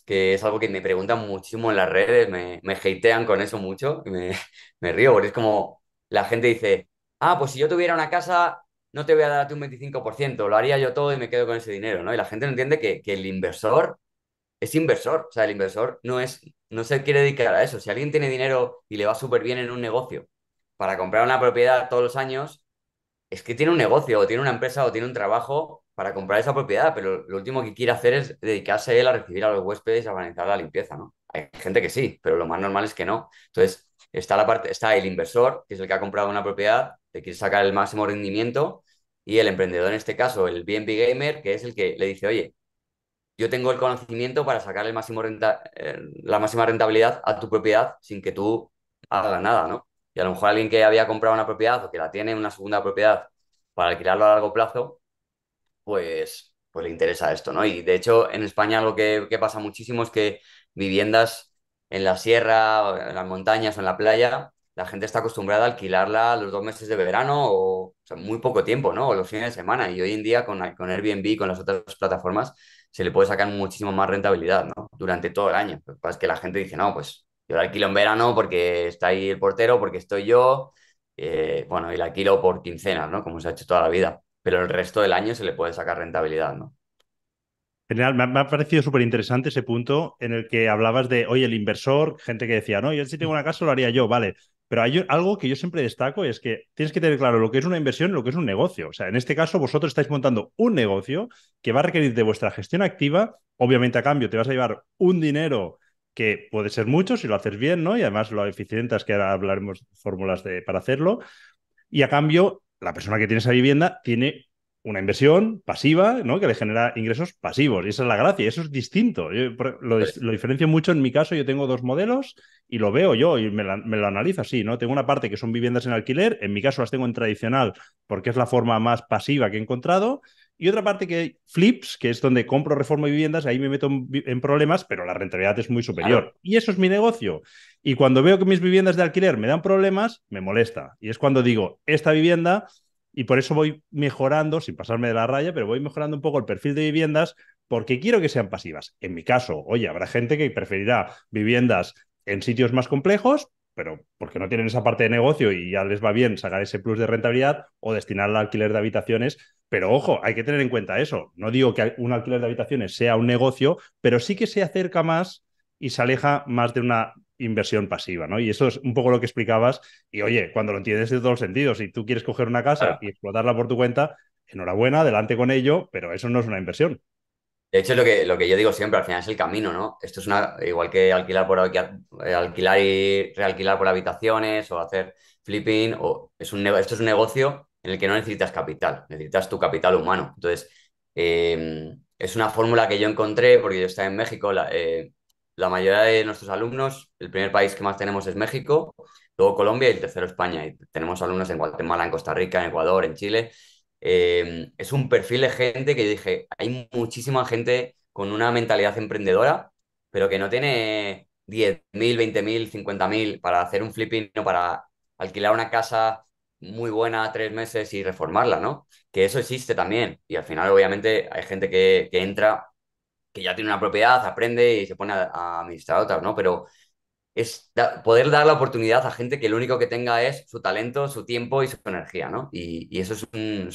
que es algo que me preguntan muchísimo en las redes, me, me con eso mucho y me, río porque es como la gente dice, ah, pues si yo tuviera una casa no te voy a dar un 25%, lo haría yo todo y me quedo con ese dinero, ¿no? Y la gente no entiende que, que el inversor es inversor. O sea, el inversor no, es, no se quiere dedicar a eso. Si alguien tiene dinero y le va súper bien en un negocio para comprar una propiedad todos los años, es que tiene un negocio o tiene una empresa o tiene un trabajo para comprar esa propiedad, pero lo último que quiere hacer es dedicarse él a recibir a los huéspedes y a organizar la limpieza, ¿no? Hay gente que sí, pero lo más normal es que no. Entonces, está la parte, está el inversor, que es el que ha comprado una propiedad, que quiere sacar el máximo rendimiento, y el emprendedor, en este caso, el BNB Gamer, que es el que le dice, oye, yo tengo el conocimiento para sacar eh, la máxima rentabilidad a tu propiedad sin que tú hagas nada, ¿no? Y a lo mejor alguien que había comprado una propiedad o que la tiene, una segunda propiedad, para alquilarlo a largo plazo, pues, pues le interesa esto, ¿no? Y de hecho, en España lo que, pasa muchísimo es que viviendas en la sierra, en las montañas o en la playa, la gente está acostumbrada a alquilarla los dos meses de verano o, muy poco tiempo, ¿no? O los fines de semana. Y hoy en día con, con Airbnb, con las otras plataformas, se le puede sacar muchísimo más rentabilidad, ¿no? Durante todo el año. Lo que pasa es que la gente dice, no, pues yo la alquilo en verano porque está ahí el portero, porque estoy yo, eh, bueno, y la alquilo por quincenas, ¿no? Como se ha hecho toda la vida. Pero el resto del año se le puede sacar rentabilidad, ¿no? General, me ha parecido súper interesante ese punto en el que hablabas de, oye, el inversor, gente que decía, no, yo si tengo una casa lo haría yo, vale, pero hay algo que yo siempre destaco es que tienes que tener claro lo que es una inversión y lo que es un negocio. O sea, en este caso vosotros estáis montando un negocio que va a requerir de vuestra gestión activa. Obviamente a cambio te vas a llevar un dinero que puede ser mucho si lo haces bien, ¿no? Y además lo eficiente es que ahora hablaremos fórmulas para hacerlo. Y a cambio, la persona que tiene esa vivienda tiene una inversión pasiva, ¿no? Que le genera ingresos pasivos. Y esa es la gracia, eso es distinto. lo, diferencio mucho en mi caso, yo tengo dos modelos y lo veo yo y me, lo analizo así, ¿no? Tengo una parte que son viviendas en alquiler, en mi caso las tengo en tradicional porque es la forma más pasiva que he encontrado. Y otra parte que flips, que es donde compro, reformo viviendas, ahí me meto en, problemas, pero la rentabilidad es muy superior. Y eso es mi negocio. Y cuando veo que mis viviendas de alquiler me dan problemas, me molesta. Y es cuando digo, esta vivienda y por eso voy mejorando, sin pasarme de la raya, pero voy mejorando un poco el perfil de viviendas porque quiero que sean pasivas. En mi caso, oye, habrá gente que preferirá viviendas en sitios más complejos, pero porque no tienen esa parte de negocio y ya les va bien sacar ese plus de rentabilidad o destinar al alquiler de habitaciones. Pero ojo, hay que tener en cuenta eso. No digo que un alquiler de habitaciones sea un negocio, pero sí que se acerca más y se aleja más de una inversión pasiva, ¿no? Y eso es un poco lo que explicabas. Y oye, cuando lo entiendes de todos los sentidos, si tú quieres coger una casa y explotarla por tu cuenta, enhorabuena, adelante con ello, pero eso no es una inversión. De hecho, es lo que, lo que yo digo siempre, al final es el camino, ¿no? Esto es una, igual que alquilar por eh, alquilar y realquilar por habitaciones o hacer flipping, o esto es un negocio en el que no necesitas capital, necesitas tu capital humano. Entonces, em, es una fórmula que yo encontré porque yo estaba en México, la, eh, la mayoría de nuestros alumnos, el primer país que más tenemos es México, luego Colombia y el tercero España. tenemos alumnos en Guatemala, en Costa Rica, en Ecuador, en Chile. Em, es un perfil de gente que dije, hay muchísima gente con una mentalidad emprendedora, pero que no tiene 10.000, 20.000, 50.000 para hacer un flipping o para alquilar una casa muy buena tres meses y reformarla, ¿no? Que eso existe también. Y al final, obviamente, hay gente que entra que ya tiene una propiedad, aprende y se pone a, administrar otras, ¿no? Pero es poder dar la oportunidad a gente que lo único que tenga es su talento, su tiempo y su energía, ¿no? Y, eso es,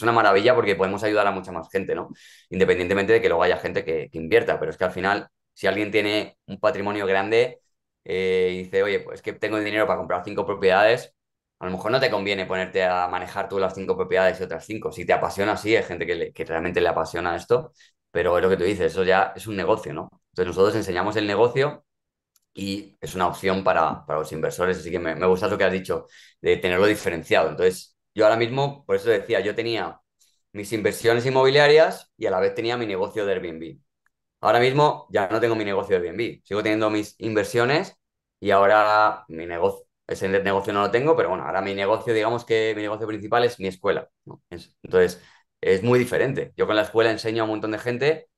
una maravilla porque podemos ayudar a mucha más gente, ¿no? Independientemente de que luego haya gente que, invierta, pero es que al final, si alguien tiene un patrimonio grande eh, y dice, oye, pues que tengo el dinero para comprar cinco propiedades, a lo mejor no te conviene ponerte a manejar tú las cinco propiedades y otras cinco. Si te apasiona, sí, hay gente que, que realmente le apasiona esto pero es lo que tú dices, eso ya es un negocio, ¿no? Entonces nosotros enseñamos el negocio y es una opción para, para los inversores, así que me, gusta lo que has dicho, de tenerlo diferenciado. Entonces yo ahora mismo, por eso decía, yo tenía mis inversiones inmobiliarias y a la vez tenía mi negocio de Airbnb. Ahora mismo ya no tengo mi negocio de Airbnb, sigo teniendo mis inversiones y ahora mi negocio, ese negocio no lo tengo, pero bueno, ahora mi negocio, digamos que mi negocio principal es mi escuela. ¿no? Entonces, es muy diferente. Yo con la escuela enseño a un montón de gente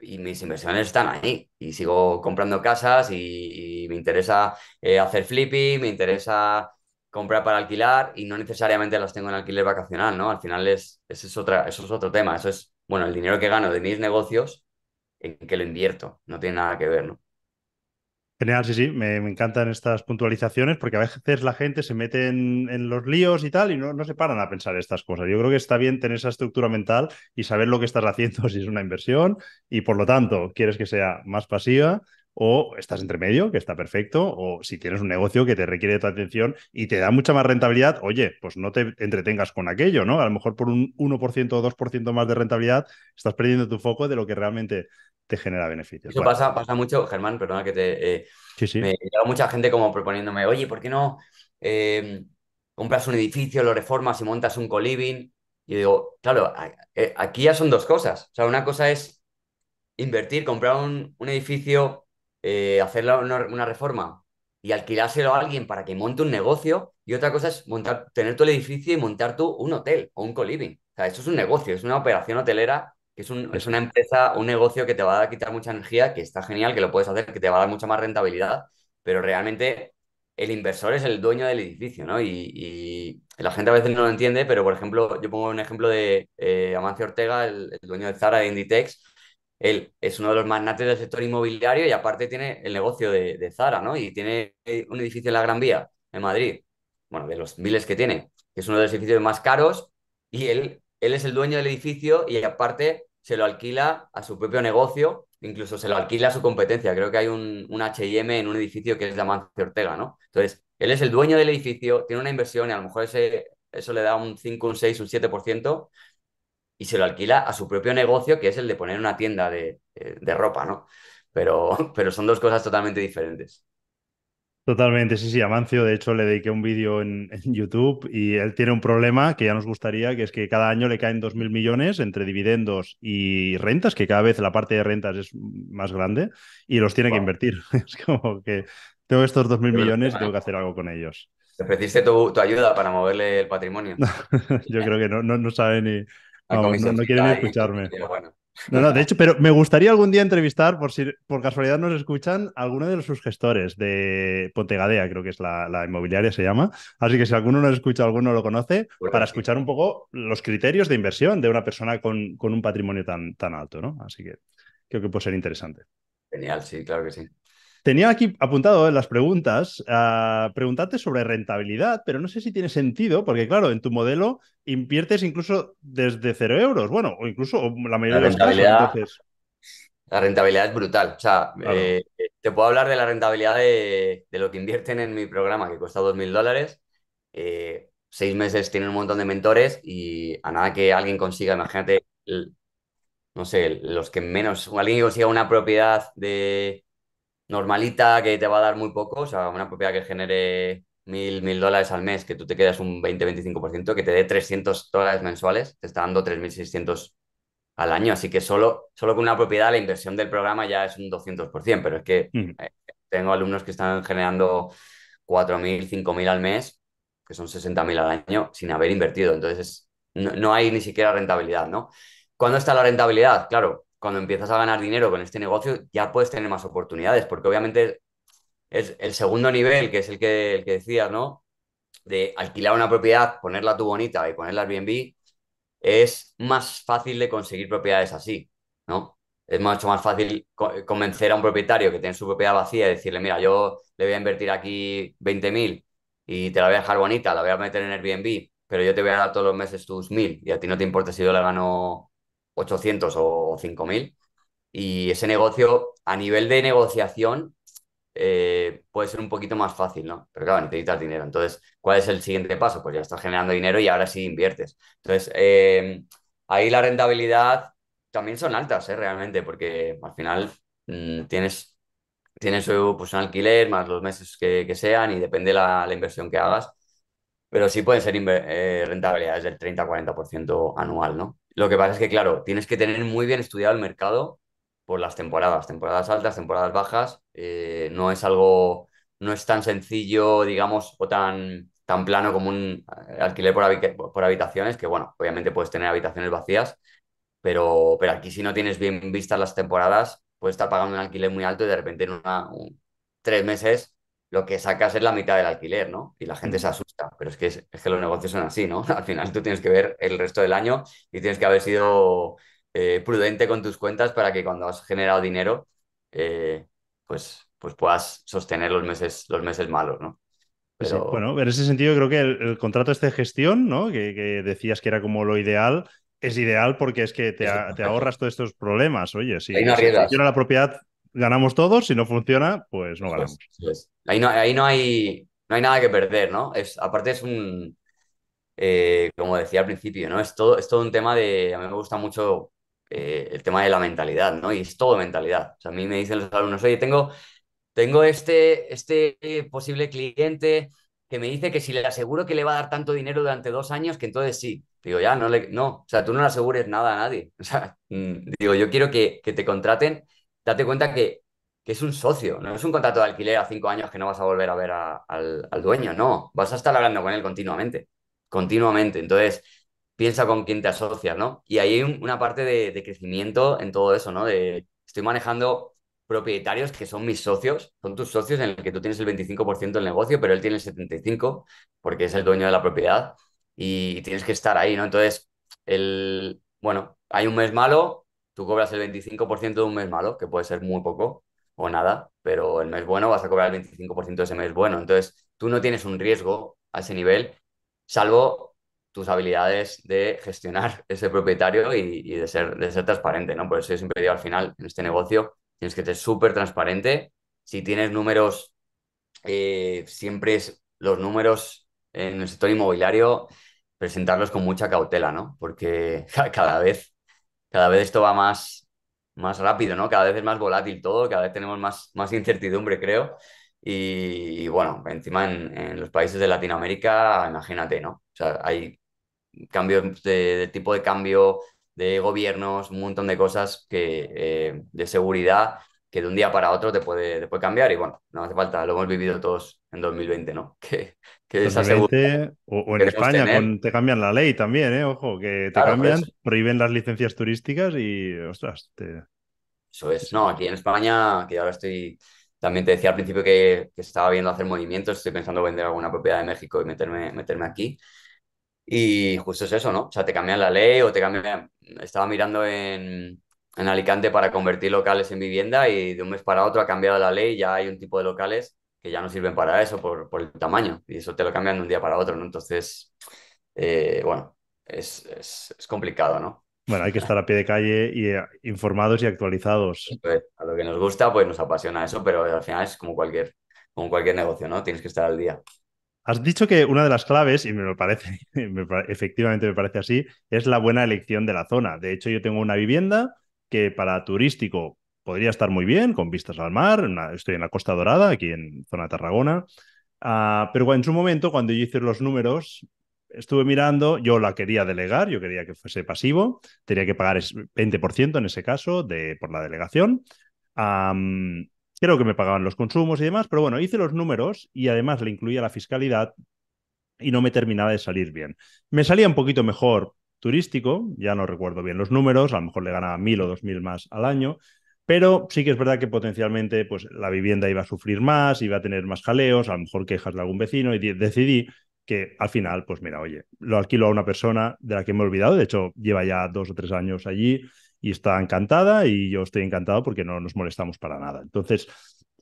y mis inversiones están ahí y sigo comprando casas y, me interesa eh, hacer flipping, me interesa comprar para alquilar y no necesariamente las tengo en alquiler vacacional, ¿no? Al final es, es otra, eso es otro tema, eso es, bueno, el dinero que gano de mis negocios en que lo invierto, no tiene nada que ver, ¿no? Genial, sí, sí, me, encantan estas puntualizaciones porque a veces la gente se mete en, los líos y tal y no, no, se paran a pensar estas cosas. Yo creo que está bien tener esa estructura mental y saber lo que estás haciendo si es una inversión y por lo tanto quieres que sea más pasiva o estás entre medio, que está perfecto, o si tienes un negocio que te requiere tu atención y te da mucha más rentabilidad, oye, pues no te entretengas con aquello, ¿no? A lo mejor por un 1% o 2% más de rentabilidad estás perdiendo tu foco de lo que realmente te genera beneficios. Eso pasa, pasa mucho, Germán, perdona que te... Eh, sí, sí. Me mucha gente como proponiéndome, oye, ¿por qué no em, compras un edificio, lo reformas y montas un co Y digo, claro, eh, aquí ya son dos cosas. O sea, una cosa es invertir, comprar un, edificio, eh, hacer una, reforma y alquilárselo a alguien para que monte un negocio. Y otra cosa es montar, tener el edificio y montar tú un hotel o un co O sea, eso es un negocio, es una operación hotelera es, es una empresa, un negocio que te va a quitar mucha energía, que está genial, que lo puedes hacer, que te va a dar mucha más rentabilidad, pero realmente el inversor es el dueño del edificio, ¿no? Y, la gente a veces no lo entiende, pero por ejemplo, yo pongo un ejemplo de eh, Amancio Ortega, el, dueño de Zara de Inditex. Él es uno de los magnates del sector inmobiliario y aparte tiene el negocio de, Zara, ¿no? Y tiene un edificio en la Gran Vía, en Madrid. Bueno, de los miles que tiene, que es uno de los edificios más caros y él, él es el dueño del edificio y aparte se lo alquila a su propio negocio, incluso se lo alquila a su competencia. Creo que hay un, un HM en un edificio que es la Amancio Ortega, ¿no? Entonces, él es el dueño del edificio, tiene una inversión y a lo mejor ese, eso le da un 5, un 6, un 7% y se lo alquila a su propio negocio, que es el de poner una tienda de, eh, de ropa, ¿no? Pero, pero son dos cosas totalmente diferentes. Totalmente, sí, sí, Amancio, de hecho, le dediqué un vídeo en, YouTube y él tiene un problema que ya nos gustaría, que es que cada año le caen mil millones entre dividendos y rentas, que cada vez la parte de rentas es más grande y los tiene que invertir. Es como que tengo estos mil millones y tengo que hacer algo con ellos. ¿Te tu, ayuda para moverle el patrimonio? Yo creo que no, no, no sabe ni... no, quieren ni escucharme. Bueno. No, no, de hecho, pero me gustaría algún día entrevistar, por si por casualidad nos escuchan, a alguno de sus gestores de Pontegadea, creo que es la, inmobiliaria, se llama. Así que si alguno nos escucha, alguno lo conoce, para escuchar un poco los criterios de inversión de una persona con, con un patrimonio tan, tan alto, ¿no? Así que creo que puede ser interesante. Genial, sí, claro que sí. Tenía aquí apuntado en eh, las preguntas, a preguntarte sobre rentabilidad, pero no sé si tiene sentido, porque claro, en tu modelo inviertes incluso desde cero euros, bueno, o incluso la mayoría la de los casos. La rentabilidad es brutal. O sea, eh, te puedo hablar de la rentabilidad de, lo que invierten en mi programa, que cuesta 2.000 dólares. Eh, seis meses tienen un montón de mentores y a nada que alguien consiga, imagínate, no sé, los que menos, alguien que consiga una propiedad de normalita que te va a dar muy poco, o sea, una propiedad que genere mil, mil dólares al mes, que tú te quedas un 20-25%, que te dé 300 dólares mensuales, te está dando 3.600 al año. Así que solo, solo con una propiedad la inversión del programa ya es un 200%, pero es que eh, tengo alumnos que están generando 4.000, 5.000 al mes, que son 60.000 al año, sin haber invertido. Entonces, no, no hay ni siquiera rentabilidad, ¿no? ¿Cuándo está la rentabilidad? Claro, cuando empiezas a ganar dinero con este negocio, ya puedes tener más oportunidades, porque obviamente es el segundo nivel, que es el que, decías, ¿no? De alquilar una propiedad, ponerla tú bonita y ponerla Airbnb, es más fácil de conseguir propiedades así, ¿no? Es mucho más fácil convencer a un propietario que tiene su propiedad vacía y decirle, mira, yo le voy a invertir aquí 20.000 y te la voy a dejar bonita, la voy a meter en Airbnb, pero yo te voy a dar todos los meses tus 1.000 y a ti no te importa si yo le gano 800 o 5000. Y ese negocio, a nivel de negociación, eh, puede ser un poquito más fácil, ¿no? Pero claro, necesitas dinero. Entonces, ¿cuál es el siguiente paso? Pues ya estás generando dinero y ahora sí inviertes. Entonces, eh, ahí la rentabilidad también son altas, ¿eh? Realmente, porque al final mm, tienes, tienes pues, un alquiler más los meses que, sean y depende la, inversión que hagas pero sí pueden ser eh, rentabilidades del 30-40% anual, ¿no? Lo que pasa es que, claro, tienes que tener muy bien estudiado el mercado por las temporadas, temporadas altas, temporadas bajas. Eh, no es algo, no es tan sencillo, digamos, o tan, tan plano como un eh, alquiler por, habitaciones, que bueno, obviamente puedes tener habitaciones vacías, pero, pero aquí si no tienes bien vistas las temporadas, puedes estar pagando un alquiler muy alto y de repente en una, tres meses lo que sacas es la mitad del alquiler, ¿no? Y la gente se asusta, pero es que, es, que los negocios son así, ¿no? Al final tú tienes que ver el resto del año y tienes que haber sido eh, prudente con tus cuentas para que cuando has generado dinero, eh, pues, pues puedas sostener los meses, los meses malos, ¿no? bueno, en ese sentido creo que el, contrato este de gestión, ¿no? Que, decías que era como lo ideal, es ideal porque es que te, ahorras todos estos problemas, oye, si, si la propiedad ganamos todos, si no funciona, pues no ganamos. ahí, no, hay, no hay nada que perder, ¿no? Es, aparte es un, eh, como decía al principio, ¿no? Es todo, es un tema de, a mí me gusta mucho eh, el tema de la mentalidad, ¿no? Y es todo mentalidad. a mí me dicen los alumnos, oye, tengo, tengo este, este posible cliente que me dice que si le aseguro que le va a dar tanto dinero durante dos años, que entonces sí. Digo, ya, no, le, no, o sea, tú no le asegures nada a nadie. O sea, mm, digo, yo quiero que, que te contraten date cuenta que, es un socio, no es un contrato de alquiler a cinco años que no vas a volver a ver al, dueño, no, vas a estar hablando con él continuamente, continuamente. Entonces, piensa con quién te asocias, ¿no? Y ahí hay una parte de, crecimiento en todo eso, ¿no? De, estoy manejando propietarios que son mis socios, son tus socios en el que tú tienes el 25% del negocio, pero él tiene el 75% porque es el dueño de la propiedad y tienes que estar ahí, ¿no? Entonces, el, bueno, hay un mes malo, tú cobras el 25% de un mes malo, que puede ser muy poco o nada, pero el mes bueno vas a cobrar el 25% de ese mes bueno. Entonces, tú no tienes un riesgo a ese nivel, salvo tus habilidades de gestionar ese propietario y, de, ser, de ser transparente, ¿no? Por eso yo siempre digo al final, en este negocio, tienes que ser súper transparente. Si tienes números, eh, siempre los números en el sector inmobiliario, presentarlos con mucha cautela, ¿no? Porque cada vez cada vez esto va más, más rápido, ¿no? Cada vez es más volátil todo, cada vez tenemos más, más incertidumbre, creo. Y, bueno, encima en, los países de Latinoamérica, imagínate, ¿no? O sea, hay cambios de, tipo de cambio de gobiernos, un montón de cosas que eh, de seguridad que de un día para otro te puede, te cambiar y bueno, no hace falta, lo hemos vivido todos en 2020, ¿no? Que, que 2020, o, en España te cambian la ley también, ¿eh? Ojo, que te cambian, prohíben las licencias turísticas y, ostras, te... Eso es, no, aquí en España, que ahora estoy, también te decía al principio que, que estaba viendo hacer movimientos, estoy pensando vender alguna propiedad de México y meterme, meterme aquí. Y justo es eso, ¿no? O sea, te cambian la ley o te cambian... Estaba mirando en, en Alicante para convertir locales en vivienda y de un mes para otro ha cambiado la ley, ya hay un tipo de locales que ya no sirven para eso por, el tamaño y eso te lo cambian de un día para otro, ¿no? Entonces, eh, bueno, es, complicado, ¿no? Bueno, hay que estar a pie de calle y eh, informados y actualizados. Pues, a lo que nos gusta, pues nos apasiona eso, pero al final es como cualquier, como cualquier negocio, ¿no? Tienes que estar al día. Has dicho que una de las claves, y me parece, efectivamente me parece así, es la buena elección de la zona. De hecho, yo tengo una vivienda que para turístico podría estar muy bien, con vistas al mar, estoy en la Costa Dorada, aquí en zona Tarragona, ah, pero en su momento, cuando yo hice los números, estuve mirando, yo la quería delegar, yo quería que fuese pasivo, tenía que pagar 20% en ese caso de, por la delegación. creo que me pagaban los consumos y demás, pero bueno, hice los números y además le incluía la fiscalidad y no me terminaba de salir bien. Me salía un poquito mejor turístico, ya no recuerdo bien los números, a lo mejor le ganaba mil o dos mil más al año, pero sí que es verdad que potencialmente pues, la vivienda iba a sufrir más, iba a tener más jaleos, a lo mejor quejas de algún vecino y decidí que al final, pues mira, oye, lo alquilo a una persona de la que me he olvidado, de hecho lleva ya dos o tres años allí y está encantada y yo estoy encantado porque no nos molestamos para nada. Entonces,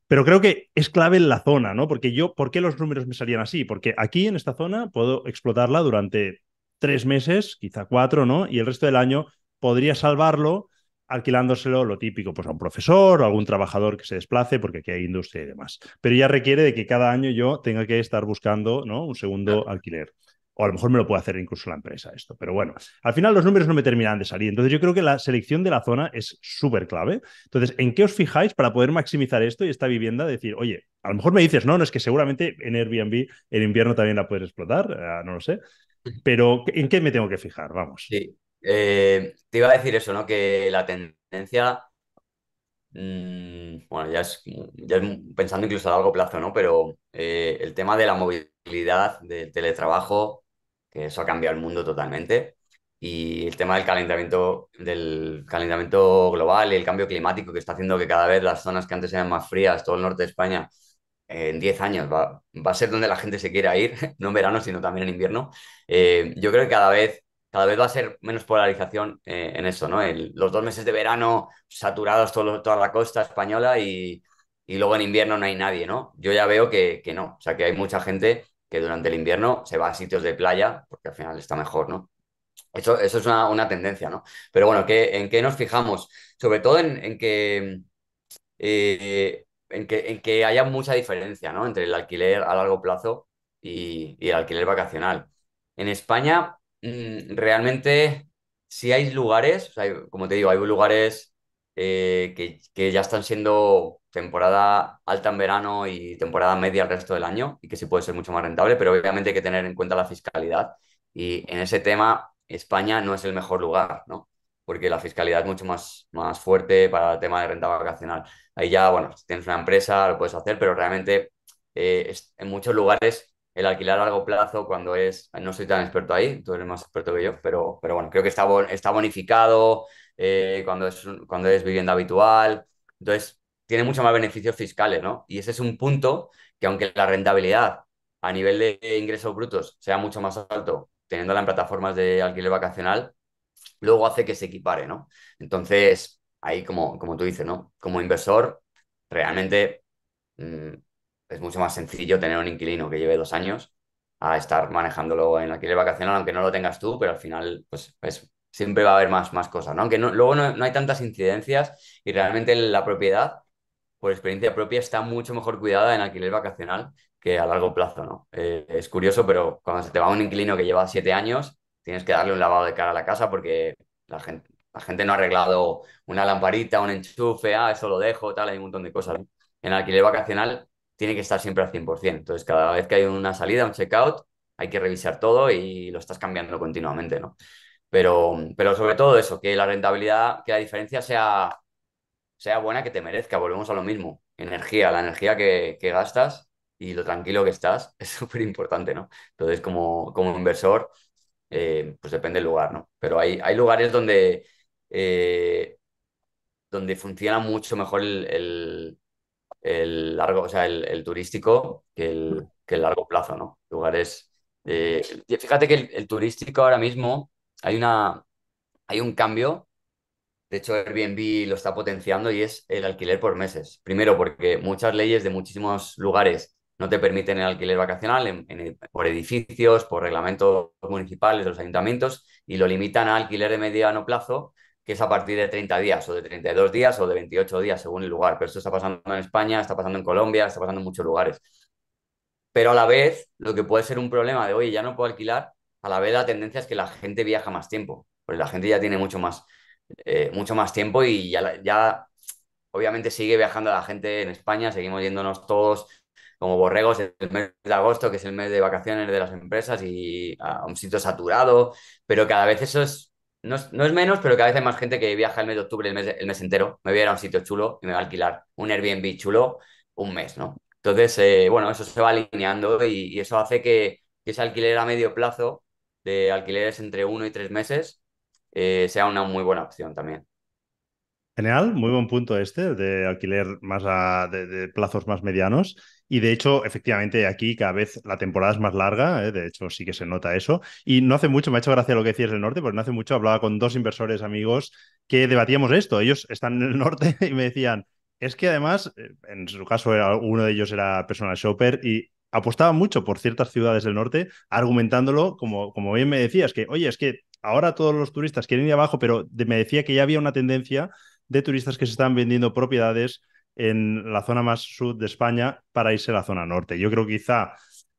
pero creo que es clave en la zona, ¿no? Porque yo, ¿por qué los números me salían así? Porque aquí en esta zona puedo explotarla durante tres meses, quizá cuatro, ¿no? Y el resto del año podría salvarlo alquilándoselo lo típico, pues a un profesor o algún trabajador que se desplace, porque aquí hay industria y demás. Pero ya requiere de que cada año yo tenga que estar buscando ¿no? un segundo alquiler. O a lo mejor me lo puede hacer incluso la empresa esto. Pero bueno, al final los números no me terminan de salir. Entonces yo creo que la selección de la zona es súper clave. Entonces, ¿en qué os fijáis para poder maximizar esto y esta vivienda? Decir, oye, a lo mejor me dices, no, no es que seguramente en Airbnb el invierno también la puedes explotar, eh, no lo sé. Pero, ¿en qué me tengo que fijar? Vamos. Sí. Eh, te iba a decir eso, ¿no? Que la tendencia, mm, bueno, ya es, pensando incluso a largo plazo, ¿no? Pero eh, el tema de la movilidad, del teletrabajo, que eso ha cambiado el mundo totalmente. Y el tema del calentamiento, del calentamiento global, el cambio climático que está haciendo que cada vez las zonas que antes eran más frías, todo el norte de España, eh, en 10 años va, a ser donde la gente se quiera ir, no en verano, sino también en invierno. Eh, yo creo que cada vez, cada vez va a ser menos polarización eh, en eso, ¿no? los dos meses de verano saturados toda la costa española y, luego en invierno no hay nadie, ¿no? Yo ya veo que, no, o sea, que hay mucha gente que durante el invierno se va a sitios de playa porque al final está mejor, ¿no? Eso, eso es una, tendencia, ¿no? Pero bueno, ¿en qué nos fijamos? Sobre todo en, en que en que, haya mucha diferencia ¿no? entre el alquiler a largo plazo y, el alquiler vacacional. En España, mm, realmente, si hay lugares, como te digo, hay lugares eh, que, que, ya están siendo temporada alta en verano y temporada media el resto del año y que sí puede ser mucho más rentable, pero obviamente hay que tener en cuenta la fiscalidad. Y en ese tema, España no es el mejor lugar, ¿no? porque la fiscalidad es mucho más, más fuerte para el tema de renta vacacional. Ahí ya, bueno, si tienes una empresa lo puedes hacer, pero realmente eh, en muchos lugares el alquilar a largo plazo cuando es, no soy tan experto ahí, tú eres más experto que yo, pero, pero bueno, creo que está, está bonificado eh, cuando, es, cuando es vivienda habitual, entonces tiene mucho más beneficios fiscales, ¿no? Y ese es un punto que aunque la rentabilidad a nivel de ingresos brutos sea mucho más alto teniéndola en plataformas de alquiler vacacional, luego hace que se equipare, ¿no? Entonces, ahí como, como tú dices, ¿no? Como inversor, realmente mm, es mucho más sencillo tener un inquilino que lleve dos años a estar manejándolo en alquiler vacacional, aunque no lo tengas tú, pero al final, pues, siempre va a haber más, más cosas, ¿no? Aunque luego no, hay tantas incidencias y realmente la propiedad, por experiencia propia, está mucho mejor cuidada en alquiler vacacional que a largo plazo, ¿no? Eh, es curioso, pero cuando se te va un inquilino que lleva siete años, tienes que darle un lavado de cara a la casa porque la gente, la gente no ha arreglado una lamparita, un enchufe, ah, eso lo dejo, tal, hay un montón de cosas. En alquiler vacacional tiene que estar siempre al 100%. Entonces, cada vez que hay una salida, un checkout, hay que revisar todo y lo estás cambiando continuamente, ¿no? Pero, pero sobre todo eso, que la rentabilidad, que la diferencia sea, sea buena, que te merezca. Volvemos a lo mismo. Energía, la energía que, gastas y lo tranquilo que estás es súper importante, ¿no? Entonces, como, como inversor, eh, pues depende del lugar, ¿no? Pero hay, hay lugares donde, eh, donde funciona mucho mejor el, largo, o sea, el, turístico que el, largo plazo, ¿no? Lugares... Eh, fíjate que el, turístico ahora mismo hay, una, hay un cambio. De hecho, Airbnb lo está potenciando y es el alquiler por meses. Primero, porque muchas leyes de muchísimos lugares no te permiten el alquiler vacacional por edificios, por reglamentos municipales los ayuntamientos y lo limitan a alquiler de mediano plazo, que es a partir de 30 días o de 32 días o de 28 días según el lugar. Pero esto está pasando en España, está pasando en Colombia, está pasando en muchos lugares. Pero a la vez, lo que puede ser un problema de, oye, ya no puedo alquilar, a la vez la tendencia es que la gente viaja más tiempo, porque la gente ya tiene mucho más, eh, mucho más tiempo y ya, ya obviamente sigue viajando la gente en España, seguimos yéndonos todos como borregos el mes de agosto, que es el mes de vacaciones de las empresas y a un sitio saturado, pero cada vez eso es, no es, menos, pero cada vez hay más gente que viaja el mes de octubre, el mes, entero. Me voy a ir a un sitio chulo y me va a alquilar un Airbnb chulo un mes, ¿no? Entonces, eh, bueno, eso se va alineando y, eso hace que, ese alquiler a medio plazo de alquileres entre uno y tres meses eh, sea una muy buena opción también. Genial, muy buen punto este de alquiler más de, plazos más medianos. Y de hecho, efectivamente, aquí cada vez la temporada es más larga, ¿eh? de hecho sí que se nota eso. Y no hace mucho, me ha hecho gracia lo que decías del norte, porque no hace mucho hablaba con dos inversores amigos que debatíamos esto. Ellos están en el norte y me decían, es que además, eh, en su caso uno de ellos era personal shopper y apostaba mucho por ciertas ciudades del norte, argumentándolo, como, como bien me decías, que oye, es que ahora todos los turistas quieren ir abajo, pero me decía que ya había una tendencia de turistas que se están vendiendo propiedades en la zona más sur de España para irse a la zona norte. Yo creo que quizá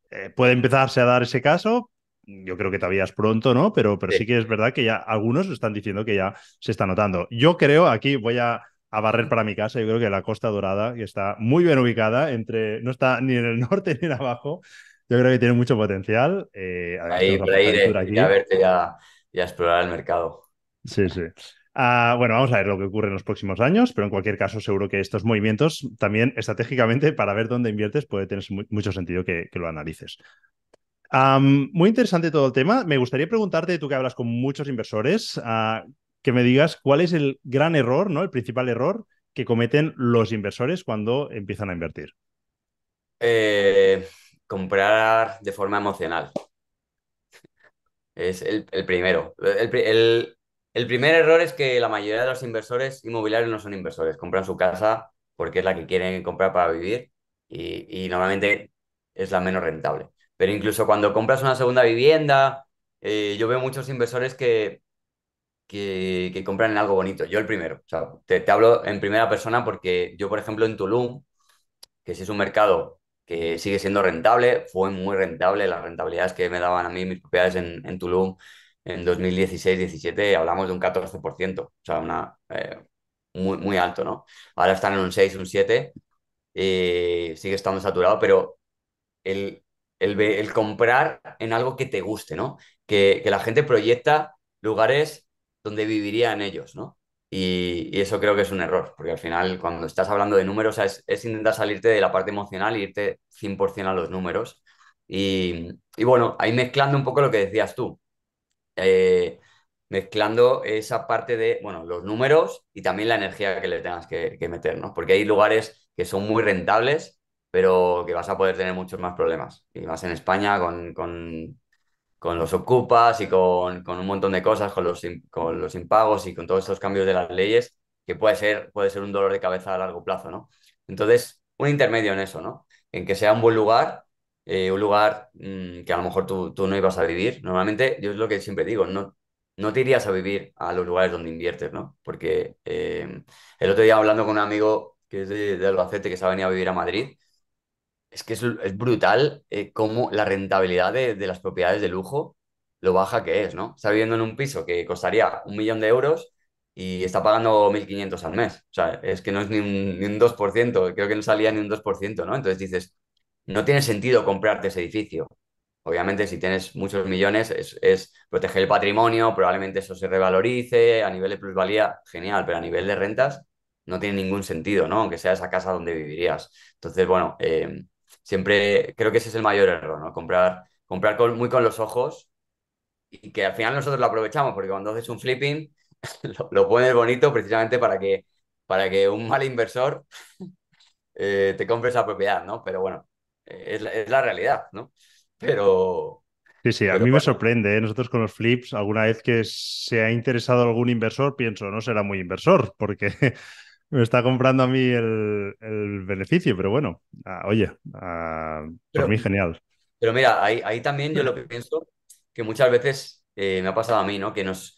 eh, puede empezarse a dar ese caso. Yo creo que todavía es pronto, ¿no? Pero, pero sí. que es verdad que ya algunos están diciendo que ya se está notando. Yo creo, aquí voy a barrer para mi casa. Yo creo que la Costa Dorada, que está muy bien ubicada, entre no está ni en el norte ni en abajo, yo creo que tiene mucho potencial. Eh, ahí, por ahí, a verte ya, ya explorar el mercado. Sí, sí. Ah, bueno, vamos a ver lo que ocurre en los próximos años, pero en cualquier caso seguro que estos movimientos también estratégicamente para ver dónde inviertes puede tener mucho sentido que, lo analices. muy interesante todo el tema. Me gustaría preguntarte, tú que hablas con muchos inversores, ah, que me digas cuál es el gran error, ¿no? El principal error que cometen los inversores cuando empiezan a invertir. Eh, comprar de forma emocional. Es el, primero. el, el primer error es que la mayoría de los inversores inmobiliarios no son inversores, compran su casa porque es la que quieren comprar para vivir y, normalmente es la menos rentable. Pero incluso cuando compras una segunda vivienda, eh, yo veo muchos inversores que, que, compran en algo bonito. Yo el primero. te, hablo en primera persona porque yo, por ejemplo, en Tulum, que si es un mercado que sigue siendo rentable, fue muy rentable. Las rentabilidades que me daban a mí mis propiedades en, en Tulum en 2016-17 hablamos de un 14%, o sea, una, eh, muy, muy alto, ¿no? Ahora están en un 6, un 7, y sigue estando saturado, pero el, el, comprar en algo que te guste, ¿no? Que, que la gente proyecta lugares donde vivirían ellos, ¿no? Y, eso creo que es un error, porque al final cuando estás hablando de números es, intentar salirte de la parte emocional e irte 100% a los números. y bueno, ahí mezclando un poco lo que decías tú, eh, mezclando esa parte de, bueno, los números y también la energía que le tengas que, meter, ¿no? Porque hay lugares que son muy rentables, pero que vas a poder tener muchos más problemas. Y más en España con, los ocupas y con, un montón de cosas, con los, con los impagos y con todos estos cambios de las leyes, que puede ser, puede ser un dolor de cabeza a largo plazo, ¿no? Entonces, un intermedio en eso, ¿no? En que sea un buen lugar eh, un lugar mm, que a lo mejor tú, no ibas a vivir. Normalmente, yo es lo que siempre digo, no, no te irías a vivir a los lugares donde inviertes, ¿no? Porque eh, el otro día hablando con un amigo que es de, Albacete, que se ha venido a vivir a Madrid, es que es, brutal eh, cómo la rentabilidad de, las propiedades de lujo, lo baja que es, ¿no? Está viviendo en un piso que costaría un millón de euros y está pagando 1.500 al mes. O sea, es que no es ni un 2%, creo que no salía ni un 2%, ¿no? Entonces dices, no tiene sentido comprarte ese edificio. Obviamente, si tienes muchos millones, es, proteger el patrimonio, probablemente eso se revalorice, a nivel de plusvalía, genial, pero a nivel de rentas no tiene ningún sentido, ¿no? Aunque sea esa casa donde vivirías. Entonces, bueno, em, siempre creo que ese es el mayor error, ¿no? Comprar, comprar muy con los ojos y que al final nosotros lo aprovechamos, porque cuando haces un flipping, lo, pones bonito precisamente para que, para que un mal inversor eh, te compre esa propiedad, ¿no? Pero bueno, es la, realidad, ¿no? Pero, Sí, sí, a mí me sorprende. ¿eh? Nosotros con los flips, alguna vez que se ha interesado algún inversor, pienso, no será muy inversor, porque me está comprando a mí el, beneficio. Pero bueno, oye, Pero, por mí genial. Pero mira, ahí, también yo lo que pienso, que muchas veces eh, me ha pasado a mí, ¿no? Que nos,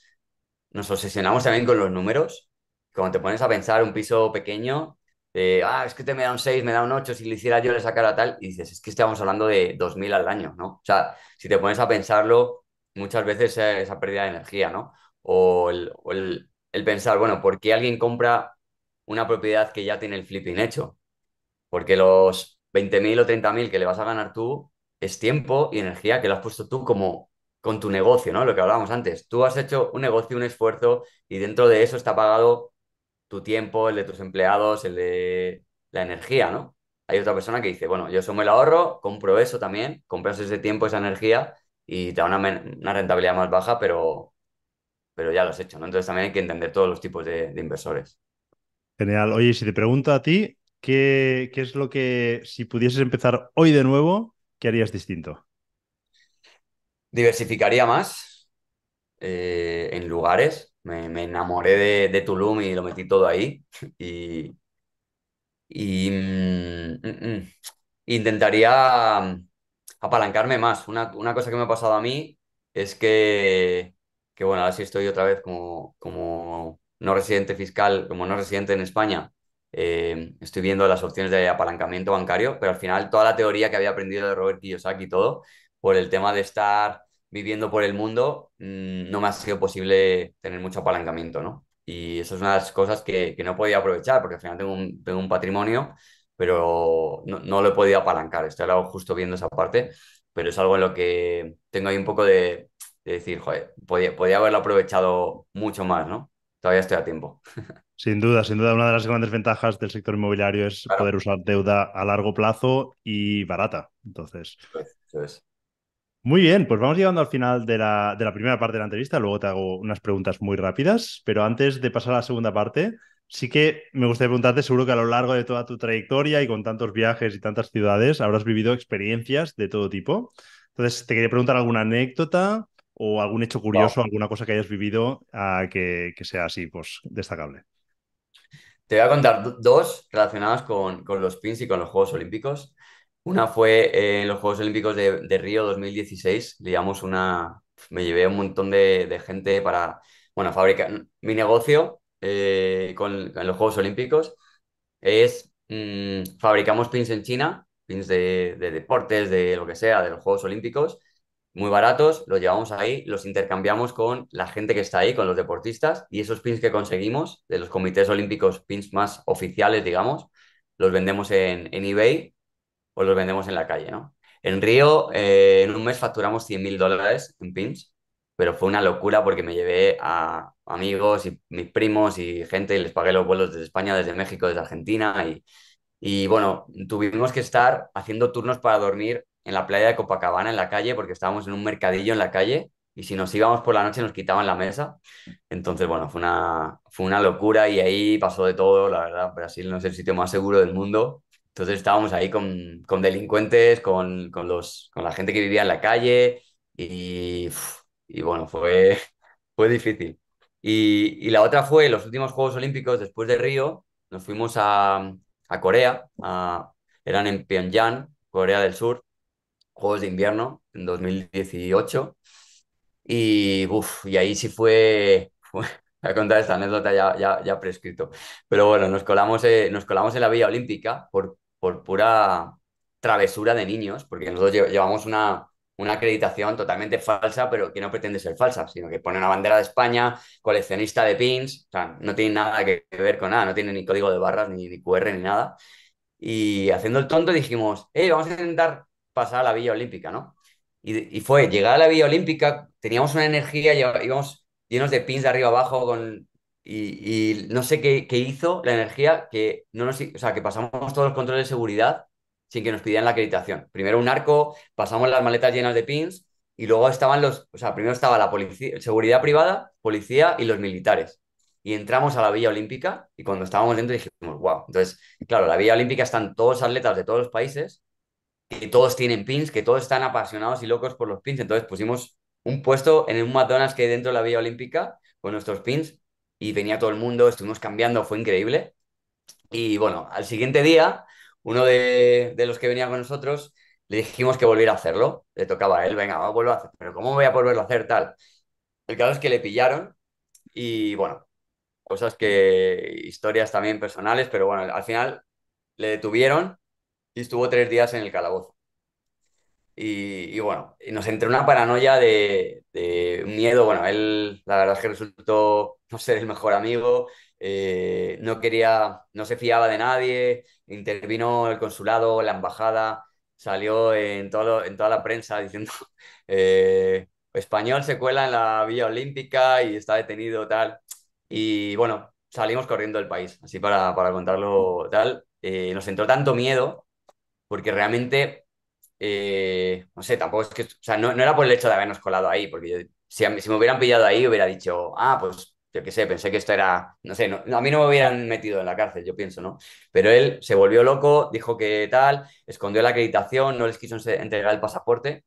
nos obsesionamos también con los números. Cuando te pones a pensar un piso pequeño, ah, es que te este me da un 6, me da un 8, si le hiciera yo le sacara tal, y dices, es que estamos hablando de 2.000 al año, ¿no? O sea, si te pones a pensarlo, muchas veces esa pérdida de energía, ¿no? O, el, el, pensar, bueno, ¿por qué alguien compra una propiedad que ya tiene el flipping hecho? Porque los 20.000 o 30.000 que le vas a ganar tú es tiempo y energía que lo has puesto tú como con tu negocio, ¿no? Lo que hablábamos antes. Tú has hecho un negocio, un esfuerzo y dentro de eso está pagado tu tiempo, el de tus empleados, el de la energía, ¿no? Hay otra persona que dice, bueno, yo sumo el ahorro, compro eso también, compras ese tiempo, esa energía y te da una, rentabilidad más baja, pero, pero ya lo has hecho, ¿no? Entonces también hay que entender todos los tipos de, inversores. Genial. Oye, si te pregunto a ti, ¿qué, ¿qué es lo que, si pudieses empezar hoy de nuevo, qué harías distinto? Diversificaría más, eh, en lugares me, enamoré de, Tulum y lo metí todo ahí. Y, mm, mm, mm. intentaría apalancarme más. Una, cosa que me ha pasado a mí es que, que bueno, ahora sí estoy otra vez como, como no residente fiscal, como no residente en España. Em, estoy viendo las opciones de apalancamiento bancario, pero al final toda la teoría que había aprendido de Robert Kiyosaki y todo, por el tema de estar viviendo por el mundo, mm, no me ha sido posible tener mucho apalancamiento, ¿no? Y eso es una de las cosas que, que no podía aprovechar, porque al final tengo un, tengo un patrimonio, pero no, no, lo he podido apalancar. Estoy ahora justo viendo esa parte, pero es algo en lo que tengo ahí un poco de, decir, joder, podía, haberlo aprovechado mucho más, ¿no? Todavía estoy a tiempo. Sin duda, sin duda, una de las grandes ventajas del sector inmobiliario es poder usar deuda a largo plazo y barata. Entonces, muy bien, pues vamos llegando al final de la, primera parte de la entrevista. Luego te hago unas preguntas muy rápidas, pero antes de pasar a la segunda parte, sí que me gustaría preguntarte, seguro que a lo largo de toda tu trayectoria y con tantos viajes y tantas ciudades, habrás vivido experiencias de todo tipo. Entonces, te quería preguntar alguna anécdota o algún hecho curioso, alguna cosa que hayas vivido ah, que, sea así, pues, destacable. Te voy a contar dos relacionadas con, con los pins y con los Juegos Olímpicos. Una fue en eh, los Juegos Olímpicos de, de, Río 2016, digamos una, me llevé un montón de, gente para, bueno, fabricar mi negocio eh, con, los Juegos Olímpicos es, mm, fabricamos pins en China, pins de, deportes, de lo que sea, de los Juegos Olímpicos, muy baratos, los llevamos ahí, los intercambiamos con la gente que está ahí, con los deportistas, y esos pins que conseguimos, de los comités olímpicos, pins más oficiales, digamos, los vendemos en, en eBay o pues los vendemos en la calle, ¿no? En Río, eh, en un mes facturamos 100 mil dólares en pins, pero fue una locura porque me llevé a amigos y mis primos y gente y les pagué los vuelos desde España, desde México, desde Argentina y, y bueno, tuvimos que estar haciendo turnos para dormir en la playa de Copacabana, en la calle, porque estábamos en un mercadillo en la calle y si nos íbamos por la noche nos quitaban la mesa. Entonces, bueno, fue una, fue una locura y ahí pasó de todo, la verdad. Brasil no es el sitio más seguro del mundo, entonces estábamos ahí con, con delincuentes, con, con, los, con la gente que vivía en la calle y, y bueno, fue, fue difícil. Y, y, la otra fue los últimos Juegos Olímpicos después de Río, nos fuimos a, a Corea, a, eran en Pyongyang, Corea del Sur, Juegos de Invierno en 2018. Y, y ahí sí fue, voy a contar esta anécdota ya, ya, ya, prescrito. Pero bueno, nos colamos, eh, nos colamos en la Villa Olímpica por por pura travesura de niños, porque nosotros llevamos una, una acreditación totalmente falsa, pero que no pretende ser falsa, sino que pone una bandera de España, coleccionista de pins, o sea, no tiene nada que ver con nada, no tiene ni código de barras, ni, QR, ni nada. Y haciendo el tonto dijimos, hey, eh, vamos a intentar pasar a la Villa Olímpica, ¿no? Y, fue, llegada a la Villa Olímpica, teníamos una energía, íbamos llenos de pins de arriba abajo con y, no sé qué, hizo la energía que no nos, o sea, que pasamos todos los controles de seguridad sin que nos pidieran la acreditación. Primero un arco, pasamos las maletas llenas de pins y luego estaban los, o sea, primero estaba la policía, seguridad privada, policía y los militares. Y entramos a la Villa Olímpica y cuando estábamos dentro dijimos, wow. Entonces, claro, la Villa Olímpica están todos atletas de todos los países, y todos tienen pins, que todos están apasionados y locos por los pins. Entonces pusimos un puesto en un McDonald's que hay dentro de la Villa Olímpica con nuestros pins y venía todo el mundo, estuvimos cambiando, fue increíble. Y bueno, al siguiente día, uno de, los que venía con nosotros le dijimos que volviera a hacerlo, le tocaba a él, venga, vuelvo a volver a hacer, pero ¿cómo voy a volverlo a hacer tal? El caso es que le pillaron y bueno, cosas que, historias también personales, pero bueno, al final le detuvieron y estuvo tres días en el calabozo. Y, y, bueno, nos entró una paranoia de, miedo. Bueno, él la verdad es que resultó no ser el mejor amigo, eh, no quería, no se fiaba de nadie, intervino el consulado, la embajada, salió en, todo, en toda la prensa diciendo, eh, español se cuela en la Villa Olímpica y está detenido tal. Y bueno, salimos corriendo del país, así para, para contarlo tal. Eh, nos entró tanto miedo porque realmente eh, no sé, tampoco es que, o sea, no, no, era por el hecho de habernos colado ahí, porque si, si, me hubieran pillado ahí hubiera dicho, ah, pues yo qué sé, pensé que esto era, no sé, no, a mí no me hubieran metido en la cárcel, yo pienso, ¿no? Pero él se volvió loco, dijo que tal, escondió la acreditación, no les quiso entregar el pasaporte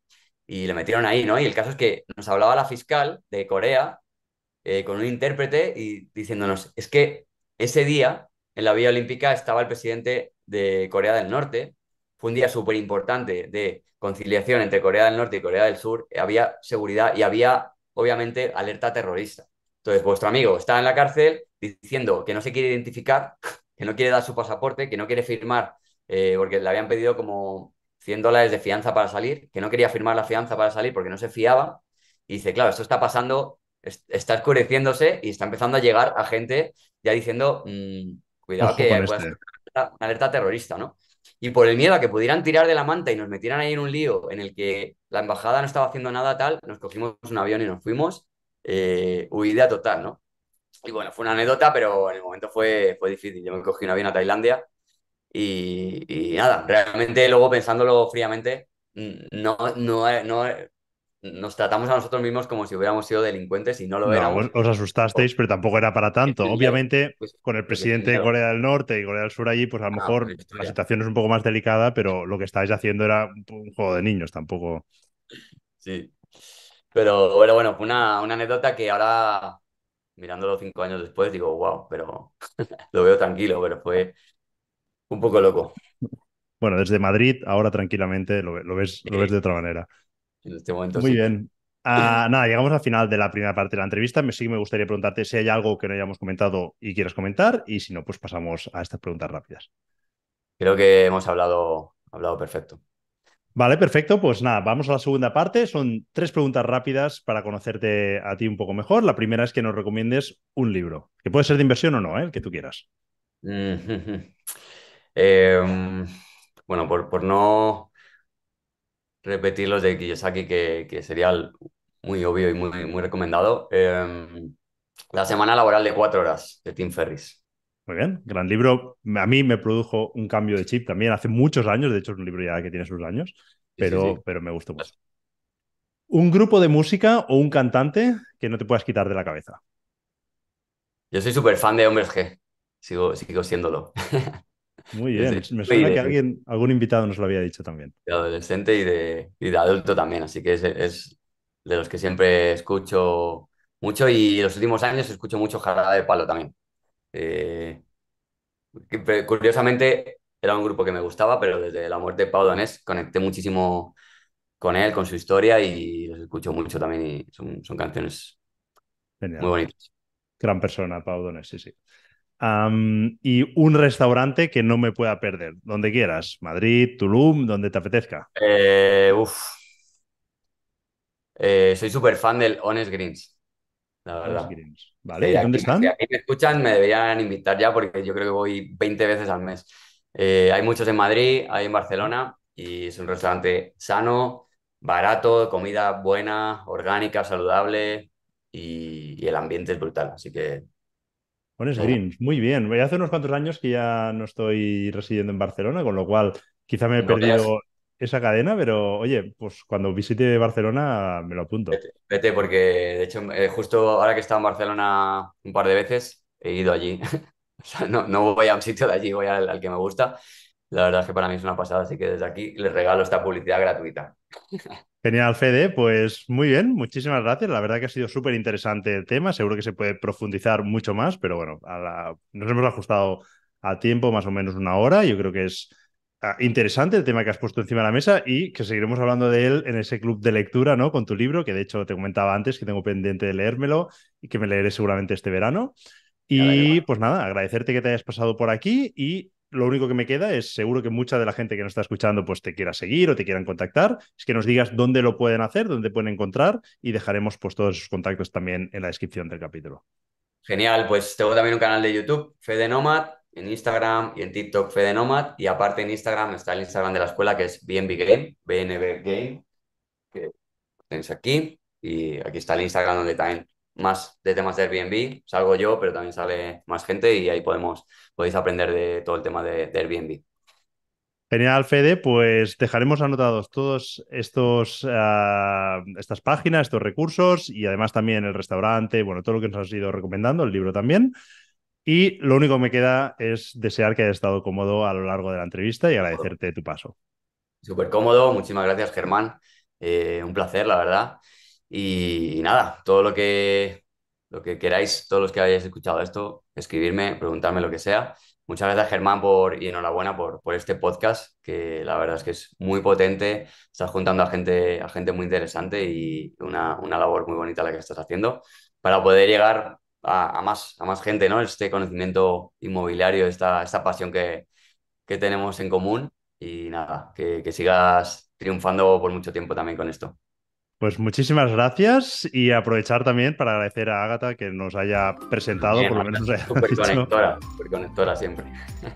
y le metieron ahí, ¿no? Y el caso es que nos hablaba la fiscal de Corea eh, con un intérprete y diciéndonos, es que ese día en la Vía Olímpica estaba el presidente de Corea del Norte fue un día súper importante de conciliación entre Corea del Norte y Corea del Sur, había seguridad y había, obviamente, alerta terrorista. Entonces, vuestro amigo está en la cárcel diciendo que no se quiere identificar, que no quiere dar su pasaporte, que no quiere firmar, eh, porque le habían pedido como 100 dólares de fianza para salir, que no quería firmar la fianza para salir porque no se fiaba. Y dice, claro, esto está pasando, está oscureciéndose y está empezando a llegar a gente ya diciendo, mm, cuidado que este. una alerta terrorista, ¿no? Y por el miedo a que pudieran tirar de la manta y nos metieran ahí en un lío en el que la embajada no estaba haciendo nada tal, nos cogimos un avión y nos fuimos. Eh, huida total, ¿no? Y bueno, fue una anécdota, pero en el momento fue, fue difícil. Yo me cogí un avión a Tailandia y, nada, realmente luego pensándolo fríamente, no, no, no, nos tratamos a nosotros mismos como si hubiéramos sido delincuentes y no lo éramos. Os, asustasteis, pero tampoco era para tanto. Obviamente, pues, con el pues, pues, presidente de Corea del Norte y Corea del Sur allí, pues a lo ah, mejor la situación es un poco más delicada, pero lo que estáis haciendo era un juego de niños, tampoco. Sí. Pero bueno, fue una, anécdota que ahora, mirándolo cinco años después, digo, wow, pero lo veo tranquilo, pero fue un poco loco. Bueno, desde Madrid, ahora tranquilamente ves, lo ves de otra manera en este momento. Muy bien. Ah, nada, llegamos al final de la primera parte de la entrevista. Me, sí me gustaría preguntarte si hay algo que no hayamos comentado y quieras comentar, y si no, pues pasamos a estas preguntas rápidas. Creo que hemos hablado, hablado perfecto. Vale, perfecto. Pues nada, vamos a la segunda parte. Son tres preguntas rápidas para conocerte a ti un poco mejor. La primera es que nos recomiendes un libro, que puede ser de inversión o no, ¿eh? el que tú quieras. Mm, eh, mm, bueno, por, por no repetir los de Kiyosaki, que, que sería muy obvio y muy, muy recomendado. Em, la semana laboral de cuatro horas, de Tim Ferris. Muy bien, gran libro. A mí me produjo un cambio de chip también hace muchos años, de hecho es un libro ya que tiene sus años, pero, pero me gustó mucho. ¿Un grupo de música o un cantante que no te puedas quitar de la cabeza? Yo soy súper fan de Hombres G, sigo, sigo siéndolo. Muy bien, me suena que alguien, algún invitado nos lo había dicho también. De adolescente y de, adulto también, así que es, de los que siempre escucho mucho y los últimos años escucho mucho Jarada de Palo también. Eh, curiosamente era un grupo que me gustaba, pero desde la muerte de Pau Donés conecté muchísimo con él, con su historia y los escucho mucho también y son, canciones muy bonitas. Gran persona, Pau Donés, sí, sí y un restaurante que no me pueda perder, donde quieras, Madrid, Tulum, donde te apetezca. Eh, eh, soy súper fan del Honest Greens, la verdad. ¿dónde están? Si aquí me escuchan, me deberían invitar ya porque yo creo que voy 20 veces al mes. Eh, hay muchos en Madrid, hay en Barcelona y es un restaurante sano, barato, comida buena, orgánica, saludable y el ambiente es brutal. Así que es Greens, muy bien. hace unos cuantos años que ya no estoy residiendo en Barcelona, con lo cual quizá me he perdido esa cadena, pero oye, pues cuando visite Barcelona me lo apunto. Vete, porque de hecho, eh, justo ahora que he estado en Barcelona un par de veces, he ido allí. o sea, no, no, voy a un sitio de allí, voy al que me gusta. La verdad es que para mí es una pasada, así que desde aquí les regalo esta publicidad gratuita. Genial, Fede. Pues muy bien, muchísimas gracias. La verdad que ha sido súper interesante el tema. Seguro que se puede profundizar mucho más, pero bueno, nos hemos ajustado a tiempo, más o menos una hora. Yo creo que es ah, interesante el tema que has puesto encima de la mesa y que seguiremos hablando de él en ese club de lectura, ¿no? Con tu libro, que de hecho te comentaba antes que tengo pendiente de leérmelo y que me leeré seguramente este verano. Y pues nada, agradecerte que te hayas pasado por aquí y lo único que me queda es seguro que mucha de la gente que nos está escuchando pues te quiera seguir o te quieran contactar, es que nos digas dónde lo pueden hacer, dónde pueden encontrar y dejaremos pues todos esos contactos también en la descripción del capítulo. Genial, pues tengo también un canal de YouTube, Fede Nomad, en Instagram y en TikTok Fede Nomad y aparte en Instagram está el Instagram de la escuela que es BNB Game, BNB Game, que tenéis aquí y aquí está el Instagram donde también más de temas de Airbnb. Salgo yo, pero también sale más gente y ahí podemos, podéis aprender de todo el tema de, Airbnb. Genial, Fede. Pues dejaremos anotados todos estos ah, estas páginas, estos recursos y además también el restaurante, bueno, todo lo que nos has ido recomendando, el libro también. Y lo único que me queda es desear que hayas estado cómodo a lo largo de la entrevista y agradecerte tu paso. Súper cómodo, muchísimas gracias, Germán. Eh, un placer, la verdad. Y, nada, todo lo que, lo que queráis, todos los que hayáis escuchado esto, escribirme, preguntarme lo que sea. Muchas gracias Germán por, y enhorabuena por, por este podcast, que la verdad es que es muy potente, estás juntando a gente, a gente muy interesante y una, labor muy bonita la que estás haciendo para poder llegar a, más, a más gente, ¿no? Este conocimiento inmobiliario, esta, esta pasión que, que tenemos en común y nada, que, que sigas triunfando por mucho tiempo también con esto. Pues muchísimas gracias y aprovechar también para agradecer a Ágata que nos haya presentado, por lo menos nos conectora, super conectora siempre.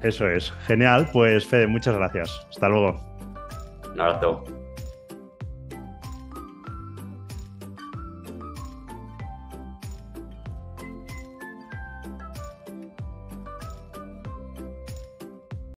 Eso es, genial. Pues Fede, muchas gracias. Hasta luego. Un abrazo.